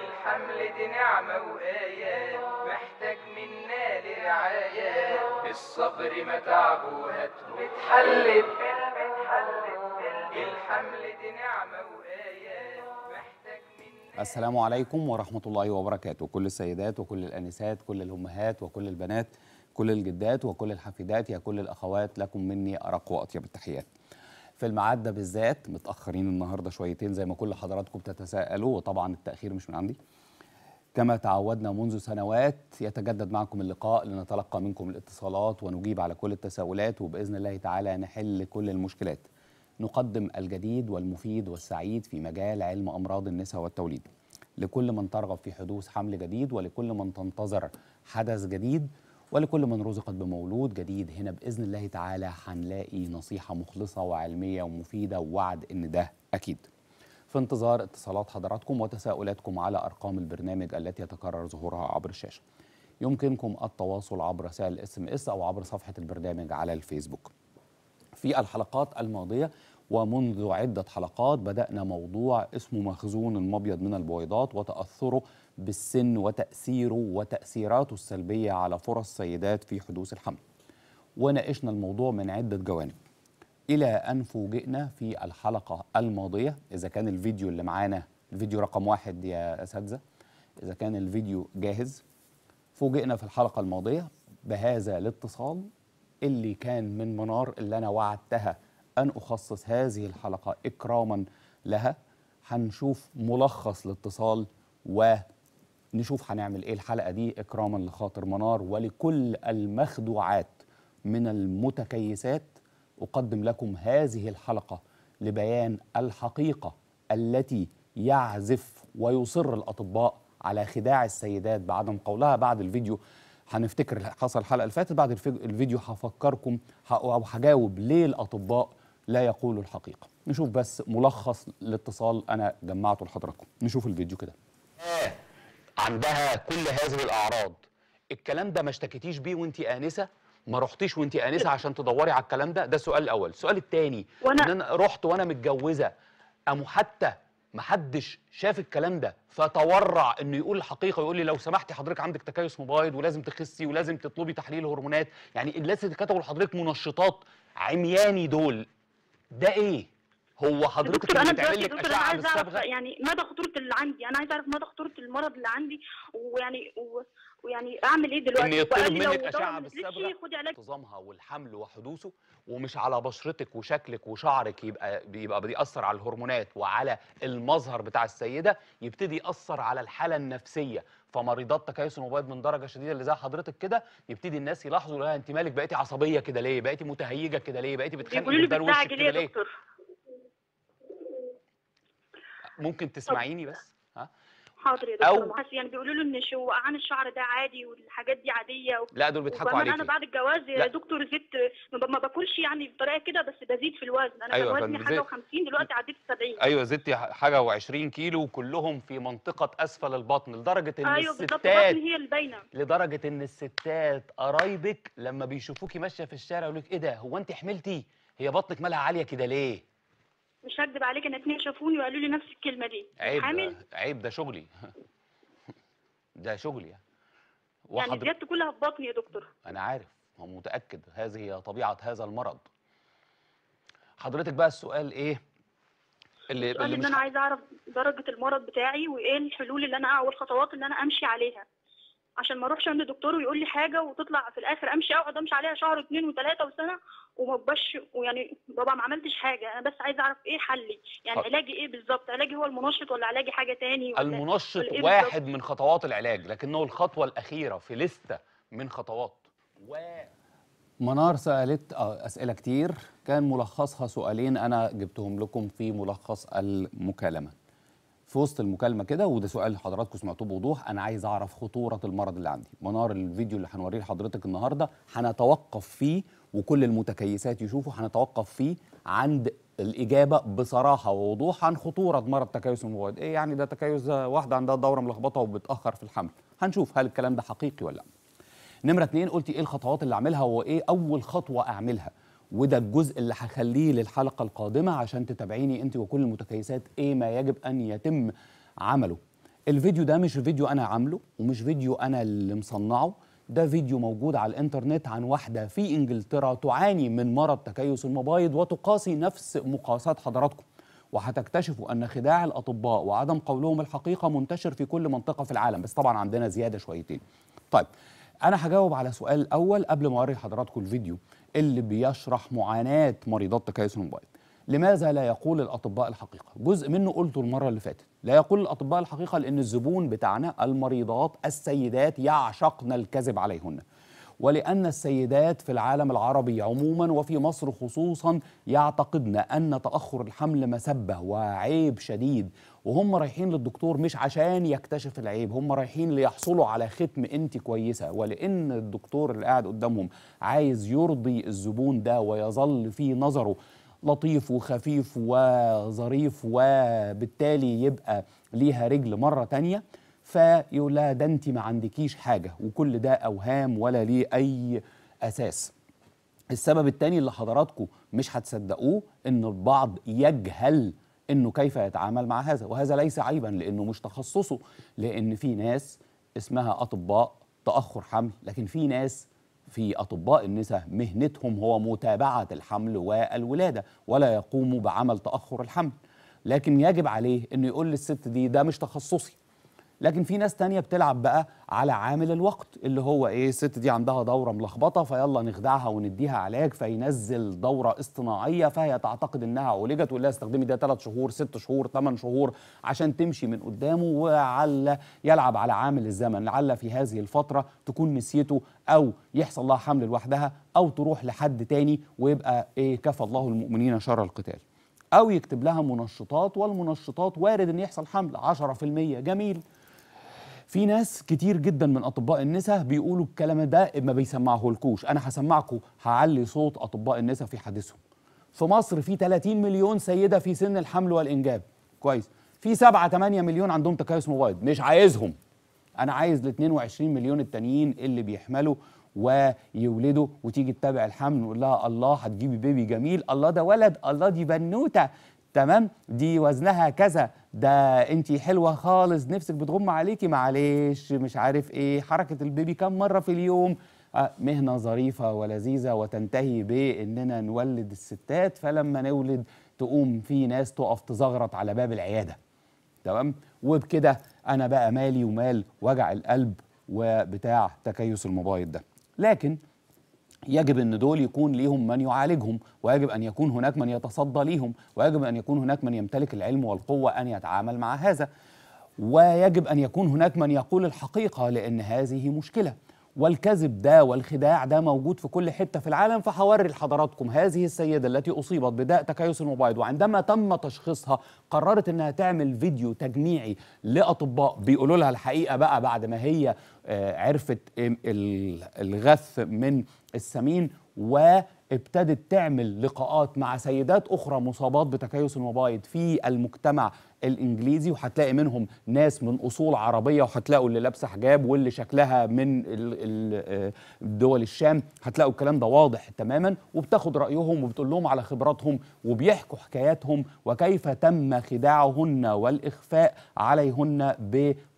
الحمل دي نعمة وآيات محتاج منا لرعاية الصبر ما متعب وهاتهم بتحل الحمل دي نعمة السلام عليكم ورحمة الله وبركاته كل السيدات وكل الأنسات كل الأمهات وكل البنات كل الجدات وكل الحفيدات يا كل الأخوات لكم مني أرق وأطيب التحيات في المعدة بالذات متاخرين النهارده شويتين زي ما كل حضراتكم بتتساءلوا وطبعا التاخير مش من عندي كما تعودنا منذ سنوات يتجدد معكم اللقاء لنتلقى منكم الاتصالات ونجيب على كل التساؤلات وباذن الله تعالى نحل كل المشكلات نقدم الجديد والمفيد والسعيد في مجال علم امراض النساء والتوليد لكل من ترغب في حدوث حمل جديد ولكل من تنتظر حدث جديد ولكل من رزقت بمولود جديد هنا باذن الله تعالى هنلاقي نصيحه مخلصه وعلميه ومفيده ووعد ان ده اكيد. في انتظار اتصالات حضراتكم وتساؤلاتكم على ارقام البرنامج التي يتكرر ظهورها عبر الشاشه. يمكنكم التواصل عبر رسائل اس ام اس او عبر صفحه البرنامج على الفيسبوك. في الحلقات الماضيه ومنذ عدة حلقات بدأنا موضوع اسمه مخزون المبيض من البويضات وتأثره بالسن وتأثيره وتأثيراته السلبية على فرص سيدات في حدوث الحمل وناقشنا الموضوع من عدة جوانب إلى أن فوجئنا في الحلقة الماضية إذا كان الفيديو اللي معانا الفيديو رقم واحد يا أساتذة إذا كان الفيديو جاهز فوجئنا في الحلقة الماضية بهذا الاتصال اللي كان من منار اللي أنا وعدتها أن أخصص هذه الحلقة إكراما لها هنشوف ملخص الاتصال و نشوف هنعمل ايه الحلقه دي اكراما لخاطر منار ولكل المخدوعات من المتكيسات اقدم لكم هذه الحلقه لبيان الحقيقه التي يعزف ويصر الاطباء على خداع السيدات بعدم قولها بعد الفيديو هنفتكر حصل الحلقه اللي فاتت بعد الفيديو هفكركم او هجاوب ليه الاطباء لا يقولوا الحقيقه نشوف بس ملخص الاتصال انا جمعته لحضراتكم نشوف الفيديو كده آه. عندها كل هذه الاعراض الكلام ده ما اشتكيتيش بيه وانت انسه ما رحتيش وانت انسه عشان تدوري على الكلام ده ده السؤال الاول السؤال الثاني وأنا... ان انا رحت وانا متجوزه ام حتى ما حدش شاف الكلام ده فتورع انه يقول الحقيقه ويقول لي لو سمحتي حضرتك عندك تكيس مبايض ولازم تخسي ولازم تطلبي تحليل هرمونات يعني الناس اللي كتبوا لحضرتك منشطات عمياني دول ده ايه هو حضرتك دكتور انا دلوقتي دكتور انا عايزه اعرف يعني مدى خطوره اللي عندي انا عايزه اعرف مدى خطوره المرض اللي عندي ويعني و... ويعني اعمل ايه دلوقتي؟ ان يطلب منك اشعه بالصبغه انتظامها والحمل وحدوثه ومش على بشرتك وشكلك وشعرك يبقى بيبقى بيأثر على الهرمونات وعلى المظهر بتاع السيده يبتدي يأثر على الحاله النفسيه فمريضات تكيس المبيض من درجه شديده اللي زي حضرتك كده يبتدي الناس يلاحظوا لا انت مالك بقيتي عصبيه كده ليه؟ بقيتي متهيجه كده ليه؟ بقيتي بتخافي من وشك كده ليه؟ دكتور. ممكن تسمعيني بس ها حاضر يا دكتور أو... يعني بيقولوا له ان وقعان الشعر ده عادي والحاجات دي عاديه و... لا دول بيضحكوا عليكي انا بعد الجواز يا دكتور زدت ما باكلش يعني بطريقه كده بس بزيد في الوزن انا أيوة كان وزني حاجه و50 دلوقتي عديت 70 ايوه زدت حاجه و20 كيلو كلهم في منطقه اسفل البطن لدرجه ان أيوة الستات ايوه هي الباينه لدرجه ان الستات قرايبك لما بيشوفوكي ماشيه في الشارع يقول لك ايه ده هو انت حملتي هي بطنك مالها عاليه كده ليه مش هكدب عليك انا اتنين شافوني وقالوا لي نفس الكلمه دي عيب حامل عيب ده شغلي ده شغلي يعني وحضر... بجد كلها في بطني يا دكتور انا عارف ومتاكد هذه طبيعه هذا المرض حضرتك بقى السؤال ايه اللي السؤال اللي انا عايزه اعرف درجه المرض بتاعي وايه الحلول اللي انا او الخطوات اللي انا امشي عليها عشان ما اروحش عند دكتور ويقول لي حاجه وتطلع في الاخر امشي اقعد امشي عليها شهر واثنين وثلاثه وسنه وما بقاش ويعني بابا ما عملتش حاجه انا بس عايزه اعرف ايه حلي يعني أه. علاجي ايه بالظبط علاجي هو المنشط ولا علاجي حاجه تاني ولا المنشط ولا إيه واحد من خطوات العلاج لكنه الخطوه الاخيره في لسته من خطوات و منار سالت آه، اسئله كتير كان ملخصها سؤالين انا جبتهم لكم في ملخص المكالمه في وسط المكالمه كده وده سؤال حضراتكم سمعتوه بوضوح انا عايز اعرف خطوره المرض اللي عندي منار الفيديو اللي هنوريه لحضرتك النهارده هنتوقف فيه وكل المتكيسات يشوفوا هنتوقف فيه عند الاجابه بصراحه ووضوح عن خطوره مرض تكيس المواد ايه يعني ده تكيس واحده عندها دوره ملخبطه وبتاخر في الحمل هنشوف هل الكلام ده حقيقي ولا لا نمره اتنين قلتي ايه الخطوات اللي اعملها وايه اول خطوه اعملها وده الجزء اللي هخليه للحلقة القادمة عشان تتابعيني أنت وكل المتكيسات إيه ما يجب أن يتم عمله الفيديو ده مش فيديو أنا عامله ومش فيديو أنا اللي مصنعه ده فيديو موجود على الانترنت عن واحدة في إنجلترا تعاني من مرض تكيس المبايض وتقاسي نفس مقاسات حضراتكم وهتكتشفوا أن خداع الأطباء وعدم قولهم الحقيقة منتشر في كل منطقة في العالم بس طبعا عندنا زيادة شويتين طيب أنا هجاوب على سؤال أول قبل ما أوري حضراتكم الفيديو اللي بيشرح معاناة مريضات تكيس الموبايل لماذا لا يقول الأطباء الحقيقة؟ جزء منه قلته المرة اللي فاتت لا يقول الأطباء الحقيقة لأن الزبون بتاعنا المريضات السيدات يعشقن الكذب عليهن ولأن السيدات في العالم العربي عموما وفي مصر خصوصا يعتقدن أن تأخر الحمل مسبة وعيب شديد وهم رايحين للدكتور مش عشان يكتشف العيب هم رايحين ليحصلوا على ختم انت كويسه ولان الدكتور اللي قاعد قدامهم عايز يرضي الزبون ده ويظل في نظره لطيف وخفيف وظريف وبالتالي يبقى ليها رجل مره تانيه فيقول لها ده انت ما عندكيش حاجه وكل ده اوهام ولا ليه اي اساس السبب التاني اللي حضراتكم مش هتصدقوه ان البعض يجهل انه كيف يتعامل مع هذا وهذا ليس عيبا لانه مش تخصصه لان في ناس اسمها اطباء تاخر حمل لكن في ناس في اطباء النساء مهنتهم هو متابعه الحمل والولاده ولا يقوموا بعمل تاخر الحمل لكن يجب عليه انه يقول للست دي ده مش تخصصي لكن في ناس تانية بتلعب بقى على عامل الوقت اللي هو ايه الست دي عندها دورة ملخبطة فيلا نخدعها ونديها علاج فينزل دورة اصطناعية فهي تعتقد انها عولجت ولا استخدمي ده 3 شهور 6 شهور 8 شهور عشان تمشي من قدامه وعلى يلعب على عامل الزمن لعل في هذه الفترة تكون نسيته او يحصل لها حمل لوحدها او تروح لحد تاني ويبقى ايه كفى الله المؤمنين شر القتال او يكتب لها منشطات والمنشطات وارد ان يحصل حمل 10% جميل في ناس كتير جدا من اطباء النساء بيقولوا الكلام ده ما بيسمعهولكوش انا هسمعكم هعلي صوت اطباء النساء في حديثهم في مصر في 30 مليون سيده في سن الحمل والانجاب كويس في 7 8 مليون عندهم تكيس مبيض مش عايزهم انا عايز ال 22 مليون التانيين اللي بيحملوا ويولدوا وتيجي تتابع الحمل ويقول لها الله هتجيبي بيبي جميل الله ده ولد الله دي بنوته تمام دي وزنها كذا ده انت حلوه خالص نفسك بتغم عليكي معلش مش عارف ايه حركه البيبي كم مره في اليوم آه، مهنه ظريفه ولذيذه وتنتهي باننا نولد الستات فلما نولد تقوم في ناس تقف تزغرط على باب العياده تمام وبكده انا بقى مالي ومال وجع القلب وبتاع تكيس المبايض ده لكن يجب ان دول يكون ليهم من يعالجهم ويجب ان يكون هناك من يتصدى ليهم ويجب ان يكون هناك من يمتلك العلم والقوه ان يتعامل مع هذا ويجب ان يكون هناك من يقول الحقيقه لان هذه مشكله والكذب ده والخداع ده موجود في كل حتة في العالم فهوري لحضراتكم هذه السيدة التي أصيبت بداء تكيس الموبايل وعندما تم تشخيصها قررت أنها تعمل فيديو تجميعي لأطباء بيقولوا لها الحقيقة بقى بعد ما هي آه، عرفت الغث من السمين و ابتدت تعمل لقاءات مع سيدات أخرى مصابات بتكيس المبايض في المجتمع الانجليزي وهتلاقي منهم ناس من اصول عربيه وهتلاقوا اللي لابسه حجاب واللي شكلها من آه، دول الشام هتلاقوا الكلام ده واضح تماما وبتاخد رايهم وبتقول لهم على خبراتهم وبيحكوا حكاياتهم وكيف تم خداعهن والاخفاء عليهن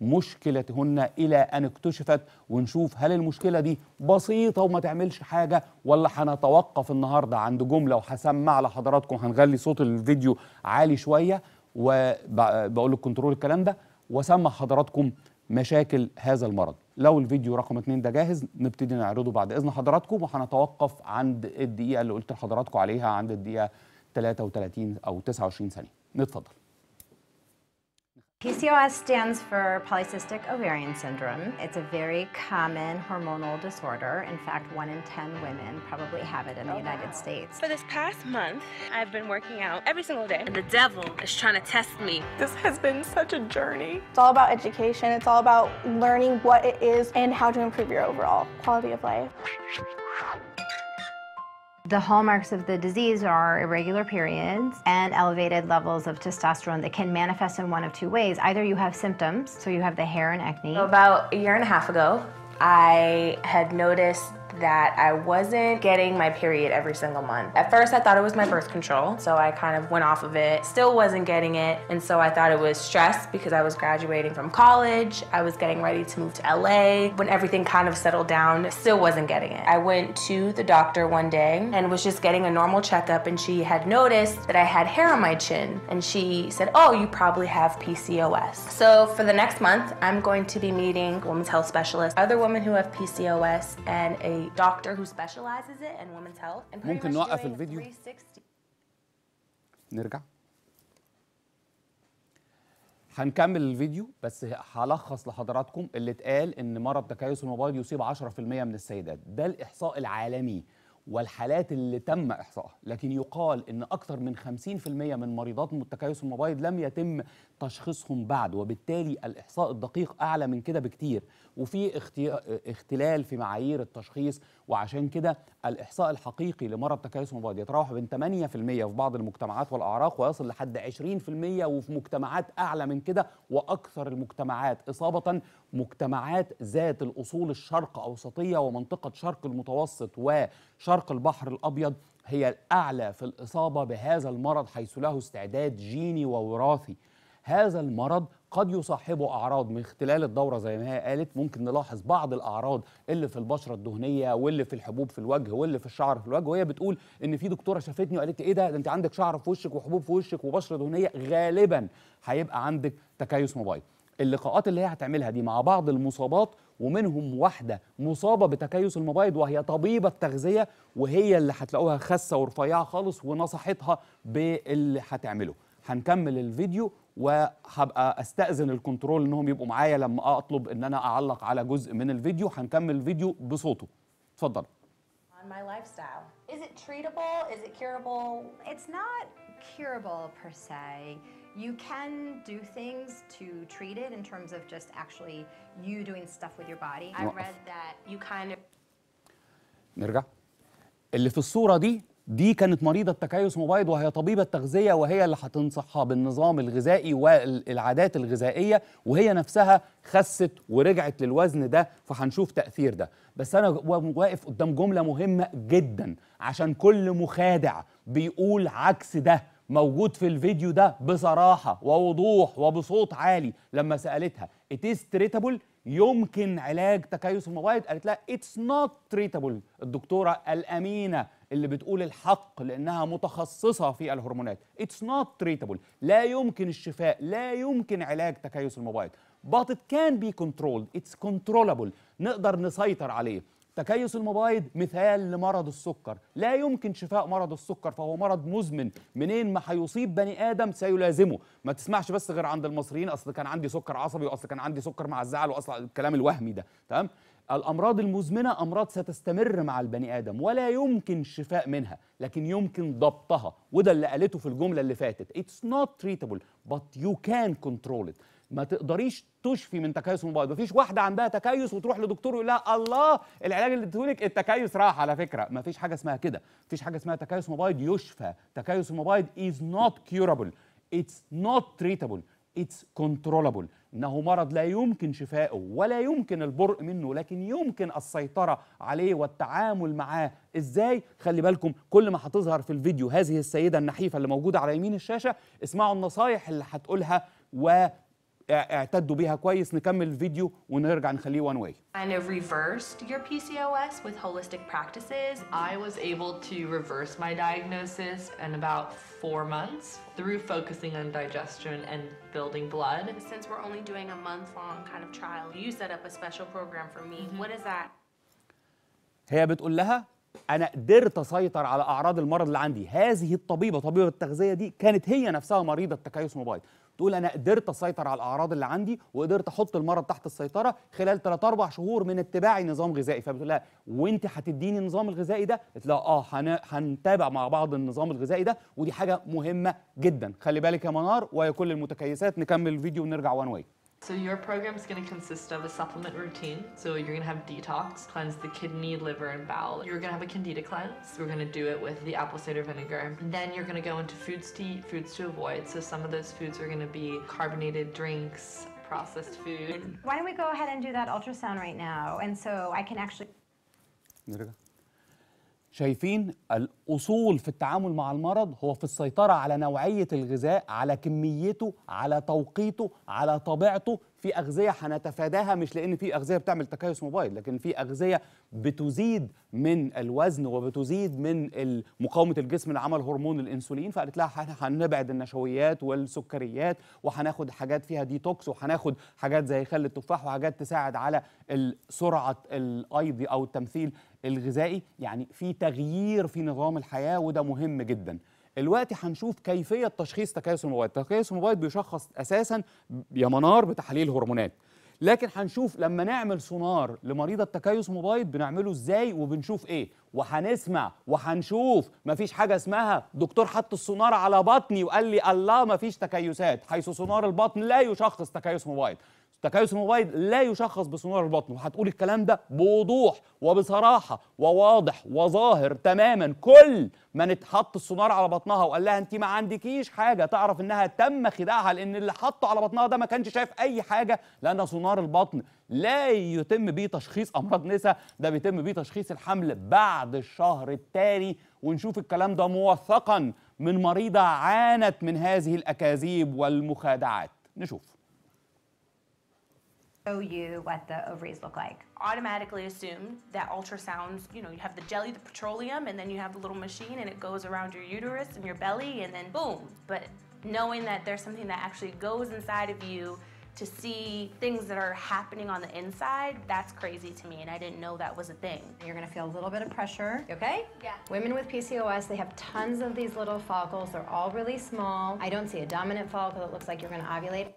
بمشكلتهن الى ان اكتشفت ونشوف هل المشكله دي بسيطه وما تعملش حاجه ولا هنتوقف النهارده عند جمله وهسمع لحضراتكم هنغلي صوت الفيديو عالي شويه وبقول كنترول الكلام ده واسمع حضراتكم مشاكل هذا المرض لو الفيديو رقم اتنين ده جاهز نبتدي نعرضه بعد اذن حضراتكم وهنتوقف عند الدقيقه اللي قلت لحضراتكم عليها عند الدقيقه 33 او 29 ثانيه نتفضل PCOS stands for polycystic ovarian syndrome. It's a very common hormonal disorder. In fact, one in 10 women probably have it in the oh, United States. For this past month, I've been working out every single day. And the devil is trying to test me. This has been such a journey. It's all about education. It's all about learning what it is and how to improve your overall quality of life. The hallmarks of the disease are irregular periods and elevated levels of testosterone that can manifest in one of two ways. Either you have symptoms, so you have the hair and acne. About a year and a half ago, I had noticed that I wasn't getting my period every single month. At first, I thought it was my birth control, so I kind of went off of it. Still wasn't getting it, and so I thought it was stress because I was graduating from college. I was getting ready to move to LA. When everything kind of settled down, still wasn't getting it. I went to the doctor one day and was just getting a normal checkup, and she had noticed that I had hair on my chin, and she said, oh, you probably have PCOS. So for the next month, I'm going to be meeting women's health specialists, other women who have PCOS, and a doctor who specializes it in women's health and ممكن نوقف الفيديو نرجع هنكمل الفيديو بس هلخص لحضراتكم اللي اتقال ان مرض تكيس الموبايل يصيب 10% من السيدات ده الاحصاء العالمي والحالات اللي تم احصائها لكن يقال ان اكثر من 50% من مريضات التكيس الموبايل لم يتم تشخيصهم بعد وبالتالي الاحصاء الدقيق اعلى من كده بكتير وفي اختلال في معايير التشخيص وعشان كده الإحصاء الحقيقي لمرض تكيس مضاد يتراوح بين 8% في بعض المجتمعات والأعراق ويصل لحد 20% وفي مجتمعات أعلى من كده وأكثر المجتمعات إصابة مجتمعات ذات الأصول الشرق أوسطية ومنطقة شرق المتوسط وشرق البحر الأبيض هي الأعلى في الإصابة بهذا المرض حيث له استعداد جيني ووراثي هذا المرض قد يصاحبه اعراض من اختلال الدوره زي ما هي قالت ممكن نلاحظ بعض الاعراض اللي في البشره الدهنيه واللي في الحبوب في الوجه واللي في الشعر في الوجه وهي بتقول ان في دكتوره شافتني وقالت لي ايه ده ده انت عندك شعر في وشك وحبوب في وشك وبشره دهنيه غالبا هيبقى عندك تكيس موبايل اللقاءات اللي هي هتعملها دي مع بعض المصابات ومنهم واحدة مصابة بتكيس المبايض وهي طبيبة تغذية وهي اللي هتلاقوها خاسه ورفيعة خالص ونصحتها باللي هتعمله هنكمل الفيديو وهبقى استاذن الكنترول انهم يبقوا معايا لما اطلب ان انا اعلق على جزء من الفيديو هنكمل الفيديو بصوته اتفضل on my lifestyle. Is it treatable? Is it curable? It's not curable per se. You can do things to treat it in terms of just actually you doing stuff with your body. I read that you kind of نرجع اللي في الصورة دي دي كانت مريضة تكيس مبيض وهي طبيبة تغذية وهي اللي هتنصحها بالنظام الغذائي والعادات الغذائية وهي نفسها خست ورجعت للوزن ده فهنشوف تأثير ده بس أنا واقف قدام جملة مهمة جدا عشان كل مخادع بيقول عكس ده موجود في الفيديو ده بصراحة ووضوح وبصوت عالي لما سألتها it is treatable يمكن علاج تكيس الموبايل قالت لها it's not treatable الدكتورة الأمينة اللي بتقول الحق لانها متخصصه في الهرمونات اتس نوت تريتابل لا يمكن الشفاء لا يمكن علاج تكيس الموبايل but it can be controlled it's controllable نقدر نسيطر عليه تكيس المبايض مثال لمرض السكر لا يمكن شفاء مرض السكر فهو مرض مزمن منين ما هيصيب بني ادم سيلازمه ما تسمعش بس غير عند المصريين اصل كان عندي سكر عصبي واصل كان عندي سكر مع الزعل واصل الكلام الوهمي ده تمام الأمراض المزمنة أمراض ستستمر مع البني آدم ولا يمكن شفاء منها لكن يمكن ضبطها وده اللي قالته في الجملة اللي فاتت It's not treatable but you can control it ما تقدريش تشفي من تكيس المبيض مفيش واحدة عندها تكيس وتروح لدكتور يقول لها الله العلاج اللي اديتهولك التكيس راح على فكرة مفيش حاجة اسمها كده مفيش حاجة اسمها تكيس مبيض يشفى تكيس الموبايل is not curable it's not treatable it's controllable انه مرض لا يمكن شفائه ولا يمكن البرء منه لكن يمكن السيطره عليه والتعامل معاه ازاي خلي بالكم كل ما هتظهر في الفيديو هذه السيده النحيفه اللي موجوده على يمين الشاشه اسمعوا النصايح اللي هتقولها و اعتدوا بيها كويس نكمل الفيديو ونرجع نخليه وان واي kind of reversed your PCOS with holistic practices I was able to reverse my diagnosis in about four months through focusing on digestion and building blood since we're only doing a month long kind of trial you set up a special program for me what is that هي بتقول لها انا قدرت اسيطر على اعراض المرض اللي عندي هذه الطبيبه طبيبه التغذيه دي كانت هي نفسها مريضه تكيس موبايل تقول انا قدرت اسيطر على الاعراض اللي عندي وقدرت احط المرض تحت السيطره خلال 3 4 شهور من اتباعي نظام غذائي فبتقول لها وانت هتديني النظام الغذائي ده قلت لها اه هنتابع مع بعض النظام الغذائي ده ودي حاجه مهمه جدا خلي بالك يا منار ويا كل المتكيسات نكمل الفيديو ونرجع وان واي So your program is going to consist of a supplement routine. So you're going to have detox, cleanse the kidney, liver, and bowel. You're going to have a candida cleanse. We're going to do it with the apple cider vinegar. And then you're going to go into foods to eat, foods to avoid. So some of those foods are going to be carbonated drinks, processed food. Why don't we go ahead and do that ultrasound right now? And so I can actually... شايفين الأصول في التعامل مع المرض هو في السيطرة على نوعية الغذاء على كميته على توقيته على طبيعته في أغذية هنتفاداها مش لأن في أغذية بتعمل تكيس موبايل لكن في أغذية بتزيد من الوزن وبتزيد من مقاومة الجسم لعمل هرمون الأنسولين فقالت لها هنبعد النشويات والسكريات وهناخد حاجات فيها ديتوكس وهناخد حاجات زي خل التفاح وحاجات تساعد على سرعة الأيض أو التمثيل الغذائي يعني في تغيير في نظام الحياه وده مهم جدا الوقت هنشوف كيفيه تشخيص تكيس المبايض تكيس المبايض بيشخص اساسا يا منار بتحليل هرمونات لكن هنشوف لما نعمل سونار لمريضه تكيس المبايض بنعمله ازاي وبنشوف ايه وهنسمع وهنشوف مفيش حاجه اسمها دكتور حط السونار على بطني وقال لي الله مفيش تكيسات حيث سونار البطن لا يشخص تكيس مبايض تكيس الموبايل لا يشخص بسونار البطن وهتقول الكلام ده بوضوح وبصراحه وواضح وظاهر تماما كل من اتحط السونار على بطنها وقال لها انت ما عندكيش حاجه تعرف انها تم خداعها لان اللي حطه على بطنها ده ما كانش شايف اي حاجه لان سونار البطن لا يتم بيه تشخيص امراض نساء ده بيتم بيه تشخيص الحمل بعد الشهر التالي ونشوف الكلام ده موثقا من مريضه عانت من هذه الاكاذيب والمخادعات نشوف show you what the ovaries look like. Automatically assumed that ultrasounds, you know, you have the jelly, the petroleum, and then you have the little machine and it goes around your uterus and your belly and then boom. But knowing that there's something that actually goes inside of you to see things that are happening on the inside, that's crazy to me, and I didn't know that was a thing. You're gonna feel a little bit of pressure, okay? Yeah. Women with PCOS, they have tons of these little follicles. They're all really small. I don't see a dominant follicle that looks like you're gonna ovulate.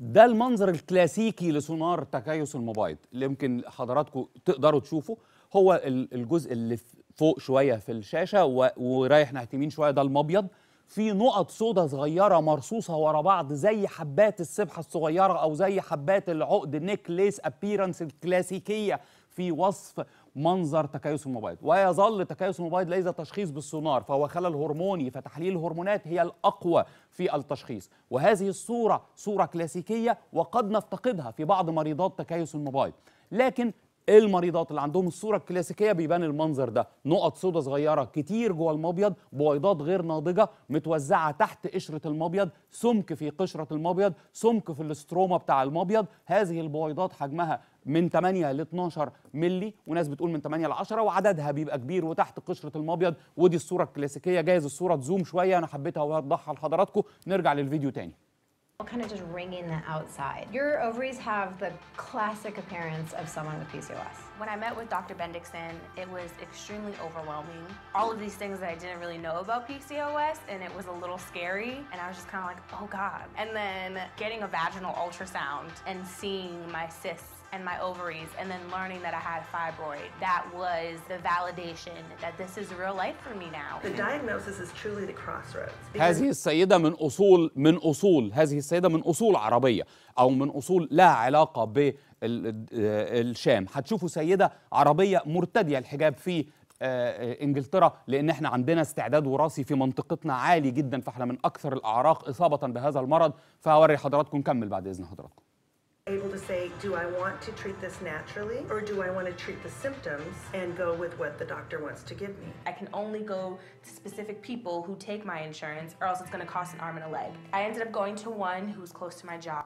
ده المنظر الكلاسيكي لسونار تكيس الموبايل اللي يمكن حضراتكم تقدروا تشوفوا هو الجزء اللي فوق شويه في الشاشه ورايح ناحيه يمين شويه ده المبيض في نقط سودا صغيرة مرصوصة ورا بعض زي حبات السبحة الصغيرة أو زي حبات العقد نيكليس أبيرنس الكلاسيكية في وصف منظر تكيس الموبايل ويظل تكيس الموبايل ليس تشخيص بالسونار فهو خلل هرموني فتحليل الهرمونات هي الأقوى في التشخيص وهذه الصورة صورة كلاسيكية وقد نفتقدها في بعض مريضات تكيس الموبايل لكن المريضات اللي عندهم الصوره الكلاسيكيه بيبان المنظر ده نقط سودا صغيره كتير جوه المبيض بويضات غير ناضجه متوزعه تحت قشره المبيض سمك في قشره المبيض سمك في الاستروما بتاع المبيض هذه البويضات حجمها من 8 ل 12 ملي وناس بتقول من 8 ل 10 وعددها بيبقى كبير وتحت قشره المبيض ودي الصوره الكلاسيكيه جايز الصوره تزوم شويه انا حبيتها اوضحها لحضراتكم نرجع للفيديو تاني kind of just ringing the outside. Your ovaries have the classic appearance of someone with PCOS. When I met with Dr. Bendixson, it was extremely overwhelming. All of these things that I didn't really know about PCOS, and it was a little scary, and I was just kind of like, oh God. And then getting a vaginal ultrasound and seeing my cysts and my ovaries, and then learning that I had fibroid. That was the validation that this is real life for me now. The diagnosis is truly the crossroads. هذه السيدة من أصول من أصول هذه السيدة من أصول عربية أو من أصول لها علاقة ب آه، الشام هتشوفوا سيدة عربية مرتدية الحجاب في آه، آه، انجلترا لان احنا عندنا استعداد وراثي في منطقتنا عالي جدا فاحنا من اكثر الاعراق اصابه بهذا المرض فهوري حضراتكم كمل بعد اذن حضراتكم able to say, do I want to treat this naturally or do I want to treat the symptoms and go with what the doctor wants to give me? I can only go to specific people who take my insurance or else it's going to cost an arm and a leg. I ended up going to one who was close to my job.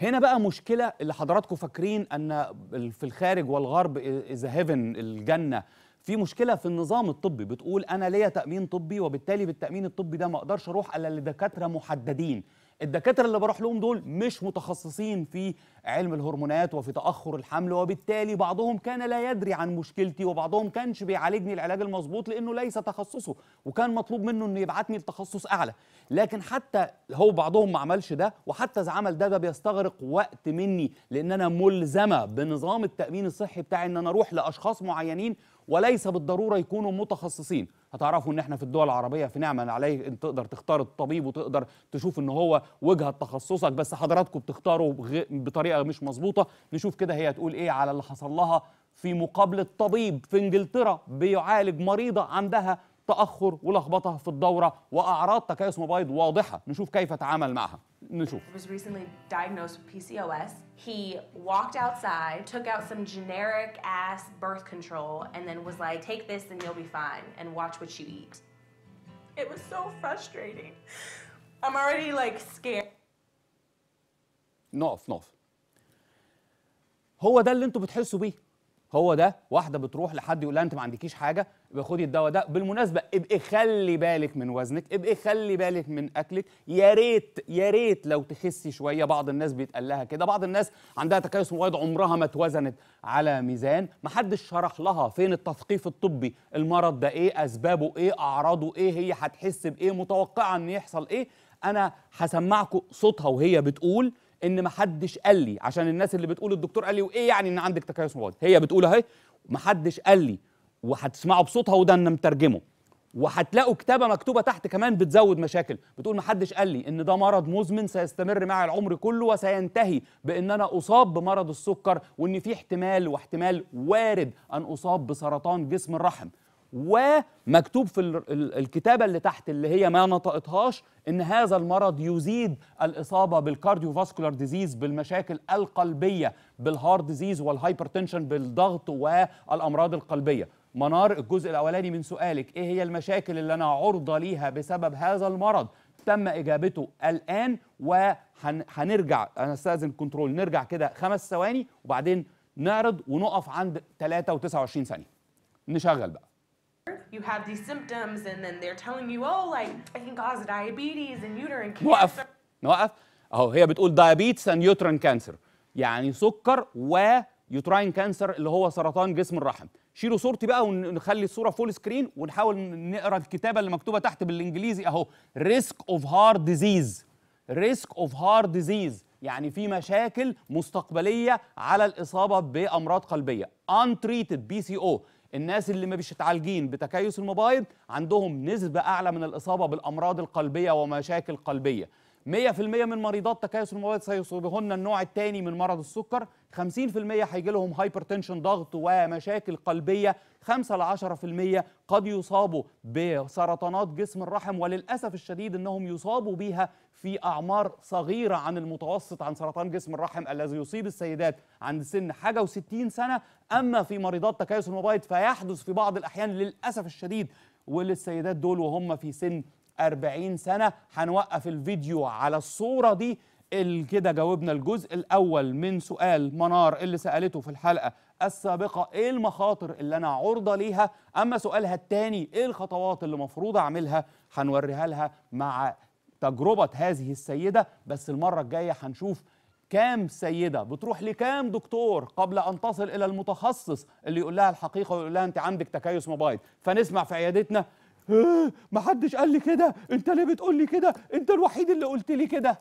هنا بقى مشكلة اللي حضراتكم فاكرين أن في الخارج والغرب إذا هيفن الجنة في مشكلة في النظام الطبي بتقول أنا ليا تأمين طبي وبالتالي بالتأمين الطبي ده ما أقدرش أروح إلا لدكاترة محددين الدكاتره اللي بروح لهم دول مش متخصصين في علم الهرمونات وفي تاخر الحمل وبالتالي بعضهم كان لا يدري عن مشكلتي وبعضهم كانش بيعالجني العلاج المظبوط لانه ليس تخصصه وكان مطلوب منه انه يبعتني لتخصص اعلى لكن حتى هو بعضهم ما عملش ده وحتى اذا عمل ده ده بيستغرق وقت مني لان انا ملزمه بنظام التامين الصحي بتاعي ان انا اروح لاشخاص معينين وليس بالضروره يكونوا متخصصين هتعرفوا ان احنا في الدول العربيه في نعمه عليه ان تقدر تختار الطبيب وتقدر تشوف ان هو وجهه تخصصك بس حضراتكم بتختاروا بطريقه مش مظبوطه نشوف كده هي تقول ايه على اللي حصل لها في مقابله طبيب في انجلترا بيعالج مريضه عندها تاخر ولخبطه في الدوره واعراض تكيس مبايض واضحه نشوف كيف تعامل معها نشوف was recently diagnosed with PCOS. He walked outside, took out some generic ass birth control, and then was like, "Take this and you'll be fine, and watch what you eat." It was so frustrating. I'm already like scared. نقف نقف. هو ده اللي انتوا بتحسوا بيه. هو ده واحده بتروح لحد يقول لها انت ما عندكيش حاجه يبقى خدي الدواء ده بالمناسبه ابقي خلي بالك من وزنك ابقي خلي بالك من اكلك يا ريت يا ريت لو تخسي شويه بعض الناس بيتقال لها كده بعض الناس عندها تكيس مؤيد عمرها ما اتوزنت على ميزان ما حدش شرح لها فين التثقيف الطبي المرض ده ايه اسبابه ايه اعراضه ايه هي هتحس بايه متوقعه ان يحصل ايه انا هسمعكم صوتها وهي بتقول ان ما حدش قال لي عشان الناس اللي بتقول الدكتور قال لي وايه يعني ان عندك تكيس مباضي هي بتقول اهي ما حدش قال لي وهتسمعه بصوتها وده انا مترجمه وهتلاقوا كتابه مكتوبه تحت كمان بتزود مشاكل بتقول ما حدش قال لي ان ده مرض مزمن سيستمر معي العمر كله وسينتهي بان انا اصاب بمرض السكر وان في احتمال واحتمال وارد ان اصاب بسرطان جسم الرحم ومكتوب في الكتابه اللي تحت اللي هي ما نطقتهاش ان هذا المرض يزيد الاصابه بالكارديوفاسكولار ديزيز بالمشاكل القلبيه بالهارد ديزيز والهايبرتنشن بالضغط والامراض القلبيه منار الجزء الاولاني من سؤالك ايه هي المشاكل اللي انا عرضه ليها بسبب هذا المرض تم اجابته الان وهنرجع انا استاذن كنترول نرجع كده خمس ثواني وبعدين نعرض ونقف عند 3 و29 ثانيه نشغل بقى you have these symptoms and then they're telling you oh like it can cause diabetes and uterine cancer نوقف نوقف اهو هي بتقول diabetes and uterine cancer يعني سكر يوتراين كانسر اللي هو سرطان جسم الرحم شيلوا صورتي بقى ونخلي الصوره فول سكرين ونحاول نقرا الكتابه اللي مكتوبه تحت بالانجليزي اهو ريسك اوف هارت ديزيز ريسك اوف هارت ديزيز يعني في مشاكل مستقبليه على الاصابه بامراض قلبيه untreated بي سي او الناس اللي ما بيشتعالجين بتكيس المبايض عندهم نسبة أعلى من الإصابة بالأمراض القلبية ومشاكل قلبية 100% من مريضات تكيس المبيض سيصيبهن النوع الثاني من مرض السكر 50% هيجي لهم هايبرتنشن ضغط ومشاكل قلبيه 5 ل 10% قد يصابوا بسرطانات جسم الرحم وللاسف الشديد انهم يصابوا بها في اعمار صغيره عن المتوسط عن سرطان جسم الرحم الذي يصيب السيدات عند سن حاجه و60 سنه اما في مريضات تكيس المبايض فيحدث في بعض الاحيان للاسف الشديد وللسيدات دول وهم في سن 40 سنة هنوقف الفيديو على الصورة دي كده جاوبنا الجزء الأول من سؤال منار اللي سألته في الحلقة السابقة إيه المخاطر اللي أنا عرضة ليها أما سؤالها الثاني إيه الخطوات اللي مفروض أعملها هنوريها لها مع تجربة هذه السيدة بس المرة الجاية هنشوف كام سيدة بتروح لكام دكتور قبل أن تصل إلى المتخصص اللي يقول لها الحقيقة ويقول لها أنت عندك تكيس موبايل فنسمع في عيادتنا إيه ما حدش قال لي كده انت ليه بتقول لي كده انت الوحيد اللي قلت لي كده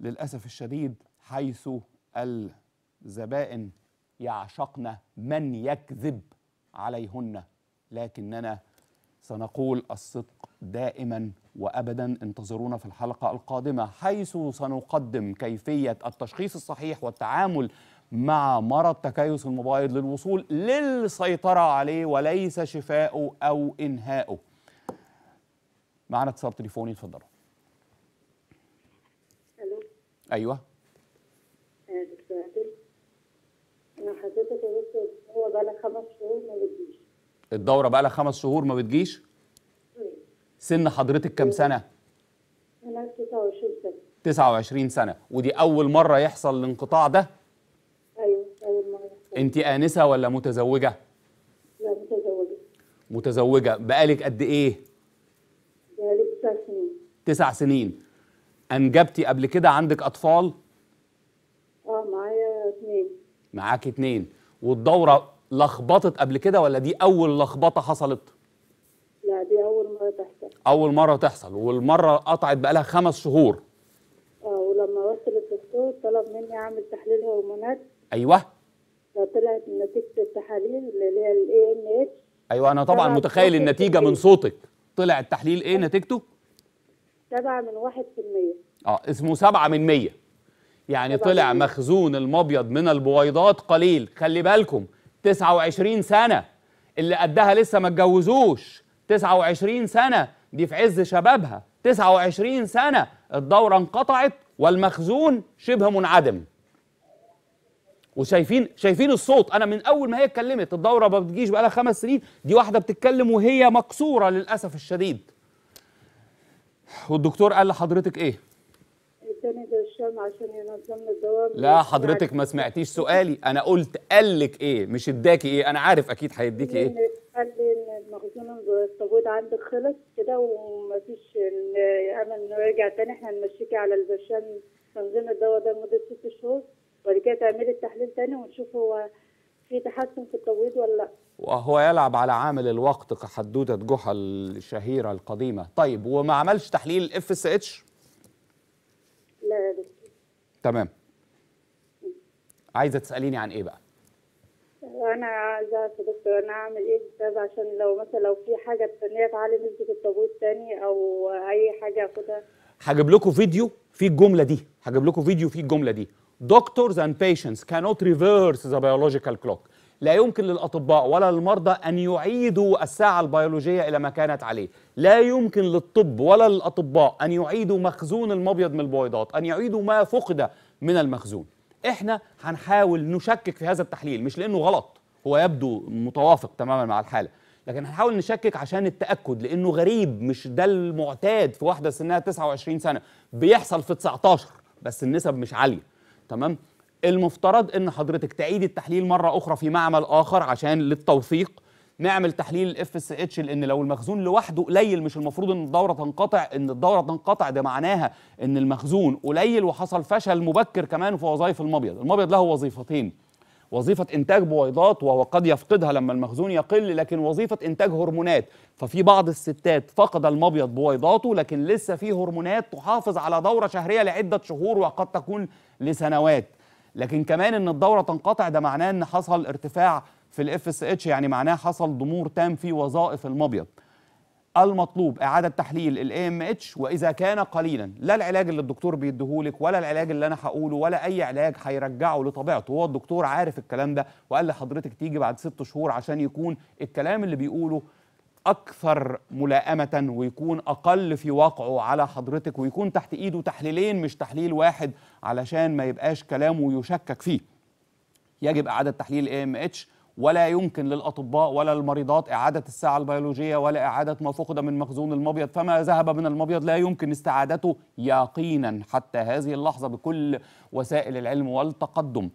للاسف الشديد حيث الزبائن يعشقن من يكذب عليهن لكننا سنقول الصدق دائما وابدا انتظرونا في الحلقه القادمه حيث سنقدم كيفيه التشخيص الصحيح والتعامل مع مرض تكيس المبايض للوصول للسيطرة عليه وليس شفائه أو إنهائه معنا اتصال تليفوني اتفضلوا الو ايوه آه، دكتور انا حضرتك بقى لها خمس شهور ما بتجيش الدوره بقى لها خمس شهور ما بتجيش إيه. سن حضرتك كام سنه انا 29 سنه 29 سنه ودي اول مره يحصل الانقطاع ده انت انسه ولا متزوجه لا متزوجه متزوجه بقالك قد ايه بقالي تسع سنين تسع سنين انجبتي قبل كده عندك اطفال اه معايا اثنين معاكي اثنين والدوره لخبطت قبل كده ولا دي اول لخبطه حصلت لا دي اول مره تحصل اول مره تحصل والمره قطعت بقالها خمس شهور اه ولما وصل الدكتور طلب مني اعمل تحليل هرمونات ايوه طلعت نتيجه التحاليل اللي هي الاي ان اتش ايوه انا طبعا متخيل النتيجه من صوتك طلع التحليل ايه نتيجته 7 من 1% اه اسمه 7 من 100 يعني طلع مخزون المبيض من البويضات قليل خلي بالكم 29 سنه اللي قدها لسه ما اتجوزوش 29 سنه دي في عز شبابها 29 سنه الدوره انقطعت والمخزون شبه منعدم وشايفين شايفين الصوت انا من اول ما هي اتكلمت الدوره ما بتجيش بقى لها خمس سنين دي واحده بتتكلم وهي مكسوره للاسف الشديد والدكتور قال لحضرتك ايه اداني عشان ينظم لا حضرتك ما سمعتيش سؤالي انا قلت قال لك ايه مش اداكي ايه انا عارف اكيد هيديكي ايه قال لي ان المخزون الصابون عندك خلص كده ومفيش امل انه يرجع تاني احنا هنمشيكي على البرشام تنظيم الدواء ده لمده ست شهور وبعد كده تعملي التحليل تاني ونشوف هو في تحسن في التبويض ولا لا وهو يلعب على عامل الوقت كحدوته جحا الشهيره القديمه طيب وما عملش تحليل اف اس اتش لا يا دكتور تمام عايزه تساليني عن ايه بقى انا عايزه اعرف يا دكتور انا اعمل ايه بسبب عشان لو مثلا لو في حاجه تخليني تعالي نسبه التبويض تاني او اي حاجه اخدها هجيب لكم فيديو فيه الجمله دي هجيب لكم فيديو فيه الجمله دي doctors and patients cannot reverse the biological clock لا يمكن للأطباء ولا للمرضى أن يعيدوا الساعة البيولوجية إلى ما كانت عليه لا يمكن للطب ولا للأطباء أن يعيدوا مخزون المبيض من البويضات أن يعيدوا ما فقد من المخزون إحنا هنحاول نشكك في هذا التحليل مش لأنه غلط هو يبدو متوافق تماما مع الحالة لكن هنحاول نشكك عشان التأكد لأنه غريب مش ده المعتاد في واحدة سنها 29 سنة بيحصل في 19 بس النسب مش عالية تمام المفترض ان حضرتك تعيد التحليل مره اخرى في معمل اخر عشان للتوثيق نعمل تحليل الاف اس اتش لان لو المخزون لوحده قليل مش المفروض ان الدوره تنقطع ان الدوره تنقطع ده معناها ان المخزون قليل وحصل فشل مبكر كمان في وظائف المبيض المبيض له وظيفتين وظيفة إنتاج بويضات وهو قد يفقدها لما المخزون يقل لكن وظيفة إنتاج هرمونات ففي بعض الستات فقد المبيض بويضاته لكن لسه في هرمونات تحافظ على دورة شهرية لعدة شهور وقد تكون لسنوات لكن كمان ان الدوره تنقطع ده معناه ان حصل ارتفاع في الاف اس اتش يعني معناه حصل ضمور تام في وظائف المبيض المطلوب اعاده تحليل الاي ام اتش واذا كان قليلا لا العلاج اللي الدكتور بيديهولك ولا العلاج اللي انا هقوله ولا اي علاج هيرجعه لطبيعته هو الدكتور عارف الكلام ده وقال لحضرتك تيجي بعد ست شهور عشان يكون الكلام اللي بيقوله اكثر ملائمه ويكون اقل في وقعه على حضرتك ويكون تحت ايده تحليلين مش تحليل واحد علشان ما يبقاش كلامه يشكك فيه يجب اعاده تحليل اي ام اتش ولا يمكن للاطباء ولا المريضات اعاده الساعه البيولوجيه ولا اعاده ما فقد من مخزون المبيض فما ذهب من المبيض لا يمكن استعادته يقينا حتى هذه اللحظه بكل وسائل العلم والتقدم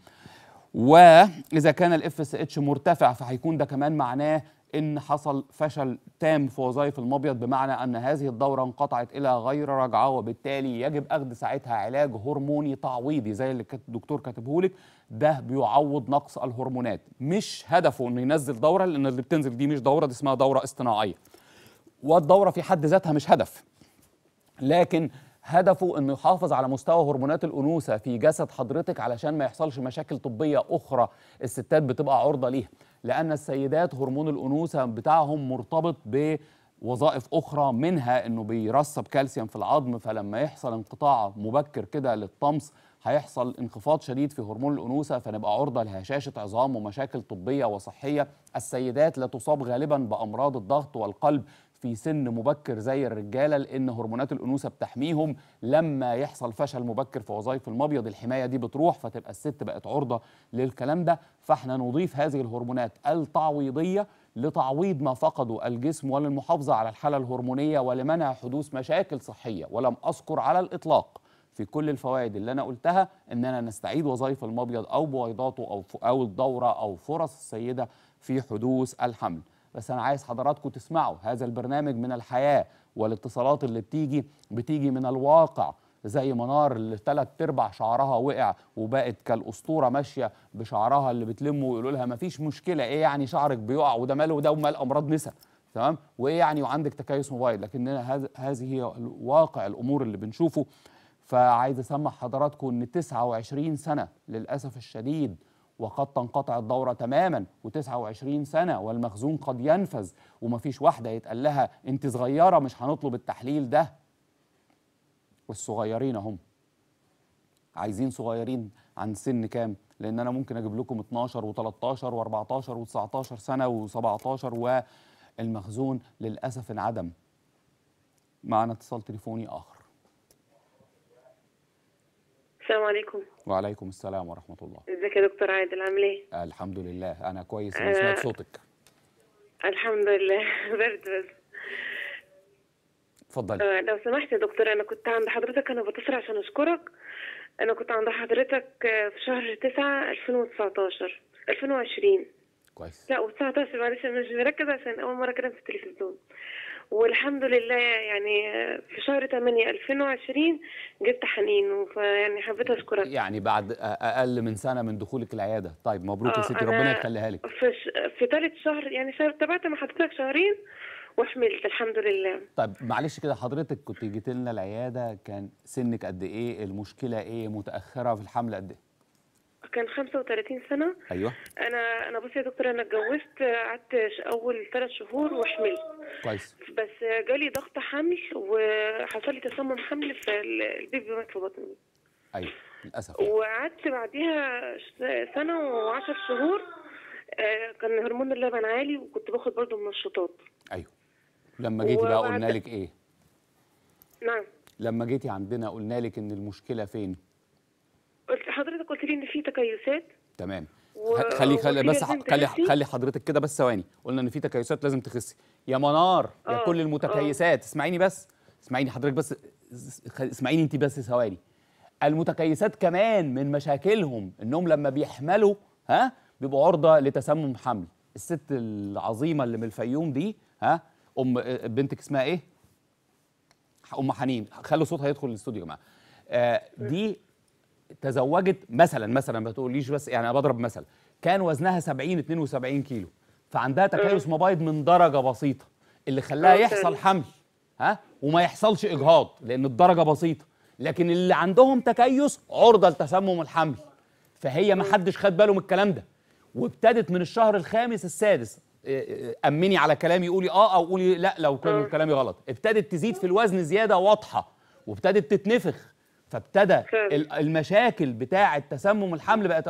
واذا كان الاف اس اتش مرتفع فهيكون ده كمان معناه ان حصل فشل تام في وظائف المبيض بمعنى ان هذه الدوره انقطعت الى غير رجعه وبالتالي يجب اخذ ساعتها علاج هرموني تعويضي زي اللي الدكتور كاتبهولك ده بيعوض نقص الهرمونات مش هدفه انه ينزل دوره لان اللي بتنزل دي مش دوره دي اسمها دوره اصطناعيه والدوره في حد ذاتها مش هدف لكن هدفه انه يحافظ على مستوى هرمونات الانوثه في جسد حضرتك علشان ما يحصلش مشاكل طبيه اخرى الستات بتبقى عرضه ليها لأن السيدات هرمون الأنوثة بتاعهم مرتبط بوظائف أخرى منها إنه بيرسب كالسيوم في العظم فلما يحصل انقطاع مبكر كده للطمس هيحصل انخفاض شديد في هرمون الأنوثة فنبقى عرضة لهشاشة عظام ومشاكل طبية وصحية السيدات لا تصاب غالبا بأمراض الضغط والقلب في سن مبكر زي الرجاله لان هرمونات الانوثه بتحميهم لما يحصل فشل مبكر في وظائف المبيض الحمايه دي بتروح فتبقى الست بقت عرضه للكلام ده فاحنا نضيف هذه الهرمونات التعويضيه لتعويض ما فقده الجسم وللمحافظه على الحاله الهرمونيه ولمنع حدوث مشاكل صحيه ولم اذكر على الاطلاق في كل الفوائد اللي انا قلتها اننا نستعيد وظائف المبيض او بويضاته او او الدوره او فرص السيده في حدوث الحمل بس انا عايز حضراتكم تسمعوا هذا البرنامج من الحياه والاتصالات اللي بتيجي بتيجي من الواقع زي منار اللي ثلاث ارباع شعرها وقع وبقت كالاسطوره ماشيه بشعرها اللي بتلمه ويقولوا لها مفيش مشكله ايه يعني شعرك بيقع وده ماله وده ومال امراض نسا تمام وايه يعني وعندك تكيس موبايل لكن هذه هي واقع الامور اللي بنشوفه فعايز اسمع حضراتكم ان 29 سنه للاسف الشديد وقد تنقطع الدورة تماما و29 سنة والمخزون قد ينفذ ومفيش واحدة يتقال لها انت صغيرة مش هنطلب التحليل ده والصغيرين هم عايزين صغيرين عن سن كام لان انا ممكن اجيب لكم 12 و13 و14 و19 سنة و17 والمخزون للأسف انعدم معنا اتصال تليفوني آخر السلام عليكم وعليكم السلام ورحمه الله ازيك يا دكتور عادل عامل ايه الحمد لله انا كويس انا سمعت صوتك الحمد لله برد بس اتفضلي آه، لو سمحت يا دكتور انا كنت عند حضرتك انا بتصل عشان اشكرك انا كنت عند حضرتك آه، في شهر 9 2019 2020 كويس لا و19 معلش انا مش مركز عشان اول مره كده في التلفزيون والحمد لله يعني في شهر 8 2020 جبت حنين فيعني حبيت اشكرك يعني بعد اقل من سنه من دخولك العياده طيب مبروك يا آه، ستي ربنا يخليها لك في ش... في ثالث شهر يعني شهر تبعت مع حضرتك شهرين وحملت الحمد لله طيب معلش كده حضرتك كنت جيت لنا العياده كان سنك قد ايه المشكله ايه متاخره في الحمل قد ايه كان 35 سنه ايوه انا انا بصي يا دكتور انا اتجوزت قعدت اول ثلاث شهور وحملت كويس بس جالي ضغط حمل وحصل لي تسمم حمل فالبيبي مات في بطني ايوه للاسف وقعدت بعديها سنه و10 شهور آه، كان هرمون اللبن عالي وكنت باخد برضه منشطات ايوه لما جيتي بقى قلنا لك ايه نعم لما جيتي عندنا قلنا لك ان المشكله فين حضرتك قلت لي ان في تكيسات تمام و... خلي خلي بس خلي خلي حضرتك كده بس ثواني قلنا ان في تكيسات لازم تخسي يا منار يا آه، كل آه. المتكيسات اسمعيني بس اسمعيني حضرتك بس اسمعيني انت بس ثواني المتكيسات كمان من مشاكلهم انهم لما بيحملوا ها بيبقوا عرضه لتسمم حمل الست العظيمه اللي من الفيوم دي ها ام آه، بنتك اسمها ايه ام حنين خلوا صوتها يدخل الاستوديو يا جماعه دي تزوجت مثلا مثلا ما تقوليش بس يعني انا بضرب مثل كان وزنها 70 72 كيلو فعندها تكيس مبايض من درجه بسيطه اللي خلاها يحصل حمل ها وما يحصلش اجهاض لان الدرجه بسيطه لكن اللي عندهم تكيس عرضه لتسمم الحمل فهي ما حدش خد باله من الكلام ده وابتدت من الشهر الخامس السادس آه، آه، امني على كلامي قولي اه او قولي لا لو كان كلامي غلط ابتدت تزيد في الوزن زياده واضحه وابتدت تتنفخ فابتدى المشاكل بتاعه تسمم الحمل بقت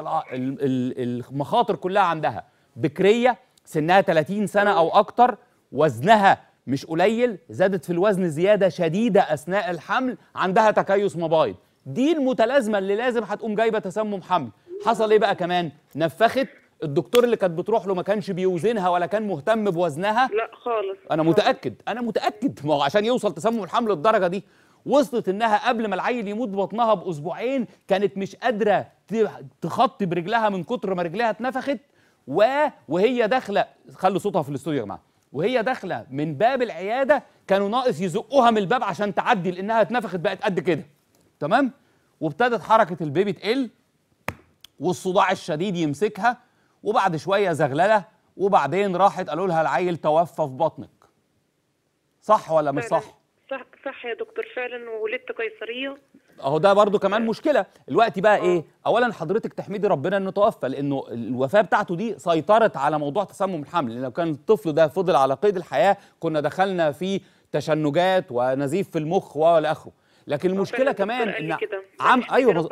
المخاطر كلها عندها بكريه سنها 30 سنه او اكتر وزنها مش قليل زادت في الوزن زياده شديده اثناء الحمل عندها تكيس مبايض دي المتلازمه اللي لازم هتقوم جايبه تسمم حمل حصل ايه بقى كمان نفخت الدكتور اللي كانت بتروح له ما كانش بيوزنها ولا كان مهتم بوزنها لا خالص انا متاكد انا متاكد ما هو عشان يوصل تسمم الحمل للدرجه دي وصلت انها قبل ما العيل يموت بطنها باسبوعين كانت مش قادره تخطي برجلها من كتر ما رجلها اتنفخت و... وهي داخله خلوا صوتها في الاستوديو يا جماعه وهي داخله من باب العياده كانوا ناقص يزقوها من الباب عشان تعدي لانها اتنفخت بقت قد كده تمام وابتدت حركه البيبي تقل والصداع الشديد يمسكها وبعد شويه زغلله وبعدين راحت قالوا لها العيل توفى في بطنك صح ولا مش صح صح يا دكتور فعلا وولدت قيصريه اهو ده برضو كمان آه. مشكله الوقت بقى أوه. ايه اولا حضرتك تحمدي ربنا انه توفى لانه الوفاه بتاعته دي سيطرت على موضوع تسمم الحمل لو كان الطفل ده فضل على قيد الحياه كنا دخلنا في تشنجات ونزيف في المخ والى اخره لكن آه، المشكله كمان ان عم ايوه مز...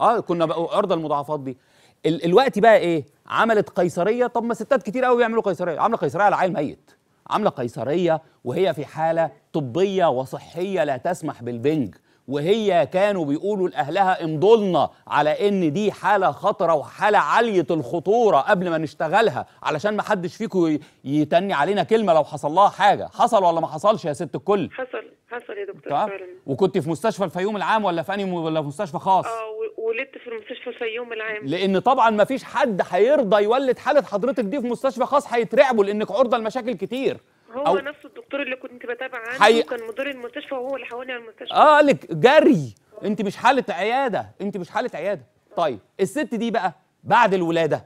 اه كنا بقى ارضى المضاعفات دي ال... الوقت بقى ايه عملت قيصريه طب ما ستات كتير قوي بيعملوا قيصريه عامله قيصريه على عيل ميت عامله قيصريه وهي في حاله طبيه وصحيه لا تسمح بالبنج وهي كانوا بيقولوا لاهلها امضوا لنا على ان دي حاله خطره وحاله عاليه الخطوره قبل ما نشتغلها علشان ما حدش فيكم يتني علينا كلمه لو حصل لها حاجه حصل ولا ما حصلش يا ست الكل حصل حصل يا دكتور طيب. فعلا وكنت في مستشفى الفيوم العام ولا في انهي ولا في مستشفى خاص اه ولدت في المستشفى الفيوم العام لان طبعا ما فيش حد هيرضى يولد حاله حضرتك دي في مستشفى خاص هيترعبوا لانك عرضه لمشاكل كتير هو أو نفسه الدكتور اللي كنت بتابع عنه حي... كان مدير المستشفى وهو اللي حولني على المستشفى اه قال لك جري انت مش حاله عياده انت مش حاله عياده طيب الست دي بقى بعد الولاده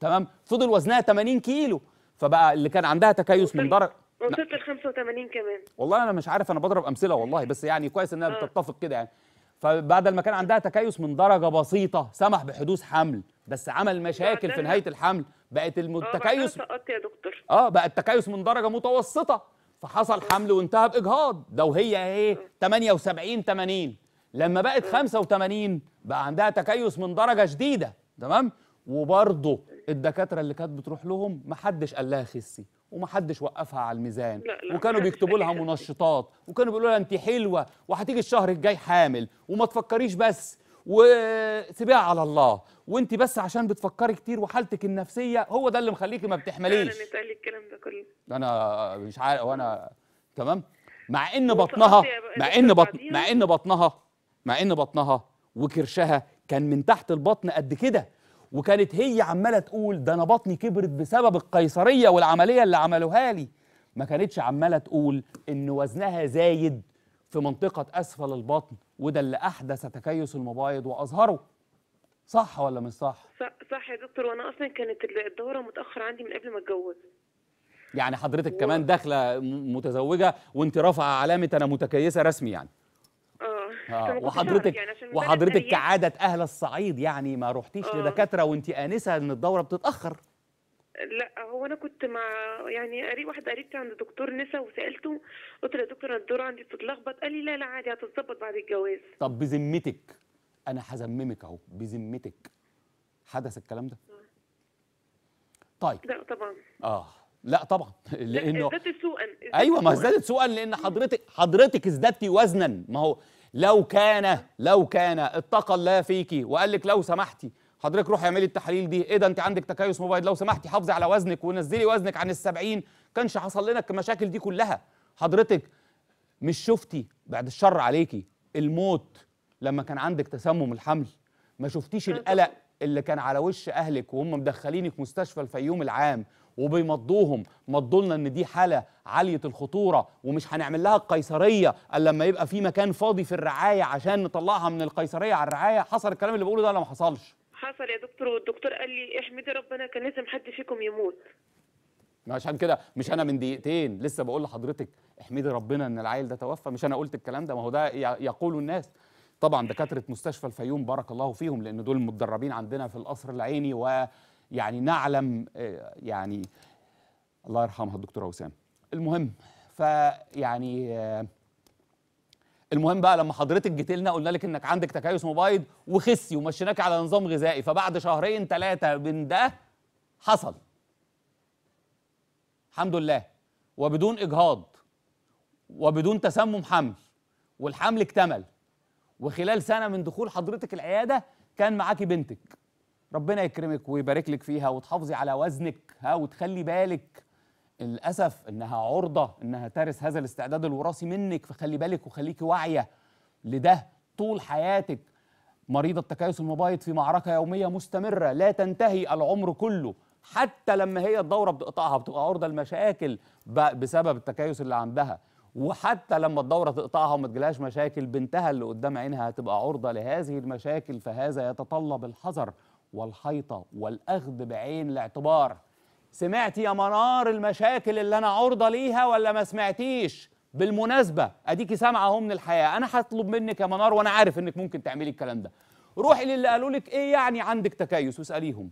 تمام فضل وزنها 80 كيلو فبقى اللي كان عندها تكيس من درجه وصلت ل 85 كمان والله انا مش عارف انا بضرب امثله والله بس يعني كويس انها آه. بتتفق كده يعني فبعد ما كان عندها تكيس من درجه بسيطه سمح بحدوث حمل بس عمل مشاكل في نهايه الحمل بقت آه، التكيس سقطت يا دكتور اه بقى التكيس من درجه متوسطه فحصل حمل وانتهى باجهاض ده وهي ايه 78 80 لما بقت 85 بقى عندها تكيس من درجه شديده تمام وبرضه الدكاتره اللي كانت بتروح لهم ما حدش قال لها خسي ومحدش وقفها على الميزان لا لا وكانوا بيكتبوا لها منشطات وكانوا بيقولوا لها انت حلوه وهتيجي الشهر الجاي حامل وما تفكريش بس وسيبيها على الله وانت بس عشان بتفكري كتير وحالتك النفسيه هو ده اللي مخليكي ما بتحمليش انا الكلام ده كله انا مش عارف وانا تمام مع ان بطنها مع ان بطن مع ان بطنها مع ان بطنها وكرشها كان من تحت البطن قد كده وكانت هي عماله تقول ده انا بطني كبرت بسبب القيصريه والعمليه اللي عملوها لي ما كانتش عماله تقول ان وزنها زايد في منطقه اسفل البطن وده اللي احدث تكيس المبايض واظهره صح ولا مش صح صح يا دكتور وانا اصلا كانت الدوره متاخره عندي من قبل ما اتجوز يعني حضرتك و... كمان داخله متزوجه وانت رافعه علامه انا متكيسه رسمي يعني آه. وحضرتك يعني وحضرتك كعاده اهل الصعيد يعني ما رحتيش آه. لدكاتره وانت انسه ان الدوره بتتاخر لا هو انا كنت مع يعني قريب واحد قريبتي عند دكتور نسا وسالته قلت له يا دكتور انا الدوره عندي بتتلخبط قال لي لا لا عادي هتتظبط بعد الجواز طب بذمتك انا هذممك اهو بذمتك حدث الكلام ده آه. طيب لا طبعا اه لا طبعا لانه ازدادت سوءا ايوه ما ازدادت سوءا لان حضرتك حضرتك ازدادتي وزنا ما هو لو كان لو كان اتقى الله فيكي وقال لك لو سمحتي حضرتك روحي اعملي التحاليل دي ايه ده انت عندك تكيس موبايل لو سمحتي حافظي على وزنك ونزلي وزنك عن السبعين كانش حصل لنا المشاكل دي كلها حضرتك مش شفتي بعد الشر عليكي الموت لما كان عندك تسمم الحمل ما شفتيش القلق اللي كان على وش اهلك وهم مدخلينك مستشفى الفيوم العام وبيمضوهم مضوا لنا ان دي حاله عاليه الخطوره ومش هنعمل لها القيصريه الا لما يبقى في مكان فاضي في الرعايه عشان نطلعها من القيصريه على الرعايه حصل الكلام اللي بقوله ده ولا ما حصلش حصل يا دكتور والدكتور قال لي احمدي ربنا كان لازم حد فيكم يموت عشان كده مش انا من دقيقتين لسه بقول لحضرتك احمدي ربنا ان العيل ده توفى مش انا قلت الكلام ده ما هو ده يقول الناس طبعا دكاتره مستشفى الفيوم بارك الله فيهم لان دول متدربين عندنا في القصر العيني و يعني نعلم آه، يعني الله يرحمها الدكتوره وسام المهم فيعني آه، المهم بقى لما حضرتك جيت لنا قلنا لك انك عندك تكيس مبايض وخسي ومشيناك على نظام غذائي فبعد شهرين ثلاثه من ده حصل الحمد لله وبدون اجهاض وبدون تسمم حمل والحمل اكتمل وخلال سنه من دخول حضرتك العياده كان معاكي بنتك ربنا يكرمك ويبارك لك فيها وتحافظي على وزنك ها وتخلي بالك للاسف انها عرضه انها ترث هذا الاستعداد الوراثي منك فخلي بالك وخليكي واعيه لده طول حياتك مريض التكيس المبايض في معركه يوميه مستمره لا تنتهي العمر كله حتى لما هي الدوره بتقطعها بتبقى عرضه لمشاكل بسبب التكيس اللي عندها وحتى لما الدوره تقطعها وما تجيلهاش مشاكل بنتها اللي قدام عينها هتبقى عرضه لهذه المشاكل فهذا يتطلب الحذر والحيطة والأخذ بعين الاعتبار سمعت يا منار المشاكل اللي أنا عرضة ليها ولا ما سمعتيش بالمناسبة أديكي سامعة أهو من الحياة أنا هطلب منك يا منار وأنا عارف إنك ممكن تعملي الكلام ده روحي للي قالوا لك إيه يعني عندك تكيس واسأليهم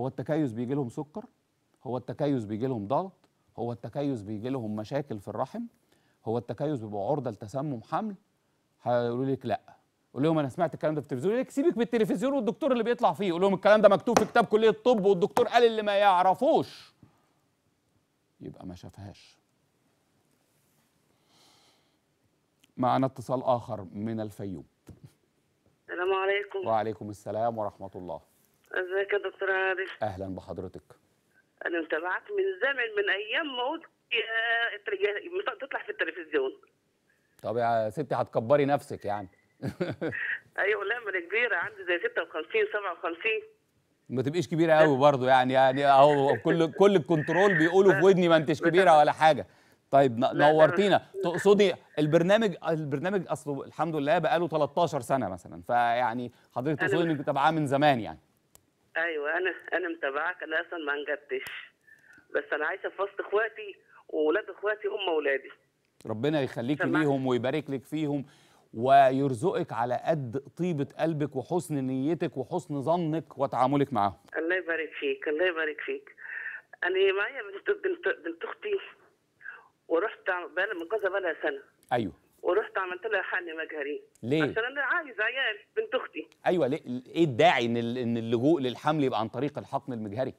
هو التكيس بيجي لهم سكر؟ هو التكيس بيجي لهم ضغط؟ هو التكيس بيجي لهم مشاكل في الرحم؟ هو التكيس بيبقى عرضة لتسمم حمل؟ هيقولوا لك لأ قول لهم انا سمعت الكلام ده في التلفزيون لك سيبك من التلفزيون والدكتور اللي بيطلع فيه قول لهم الكلام ده مكتوب في كتاب كليه الطب والدكتور قال اللي ما يعرفوش يبقى ما شافهاش معنا اتصال اخر من الفيوم السلام عليكم وعليكم السلام ورحمه الله ازيك يا دكتور عادل اهلا بحضرتك انا متابعك من زمن من ايام ما قلت تطلع في التلفزيون طب يا ستي هتكبري نفسك يعني ايوه لا ما انا كبيره عندي زي 56 57 ما تبقيش كبيره قوي برضه يعني يعني اهو كل كل الكنترول بيقولوا في ودني ما انتش كبيره ولا حاجه طيب نورتينا تقصدي البرنامج البرنامج اصله الحمد لله بقاله 13 سنه مثلا فيعني حضرتك تقصدي انك متابعاه من زمان يعني ايوه انا انا متابعاك انا اصلا ما انجبتش بس انا عايشه في وسط اخواتي واولاد اخواتي هم اولادي ربنا يخليكي ليهم ويبارك لك فيهم ويرزقك على قد طيبة قلبك وحسن نيتك وحسن ظنك وتعاملك معاهم الله يبارك فيك الله يبارك فيك أنا إيه، معايا بنت بنت بنت أختي ورحت بقى من جوزها بقى سنة أيوه ورحت عملت لها حقن مجهري ليه؟ عشان انا عايز عيال بنت اختي ايوه ليه؟ ايه الداعي ان ان اللجوء للحمل يبقى عن طريق الحقن المجهري؟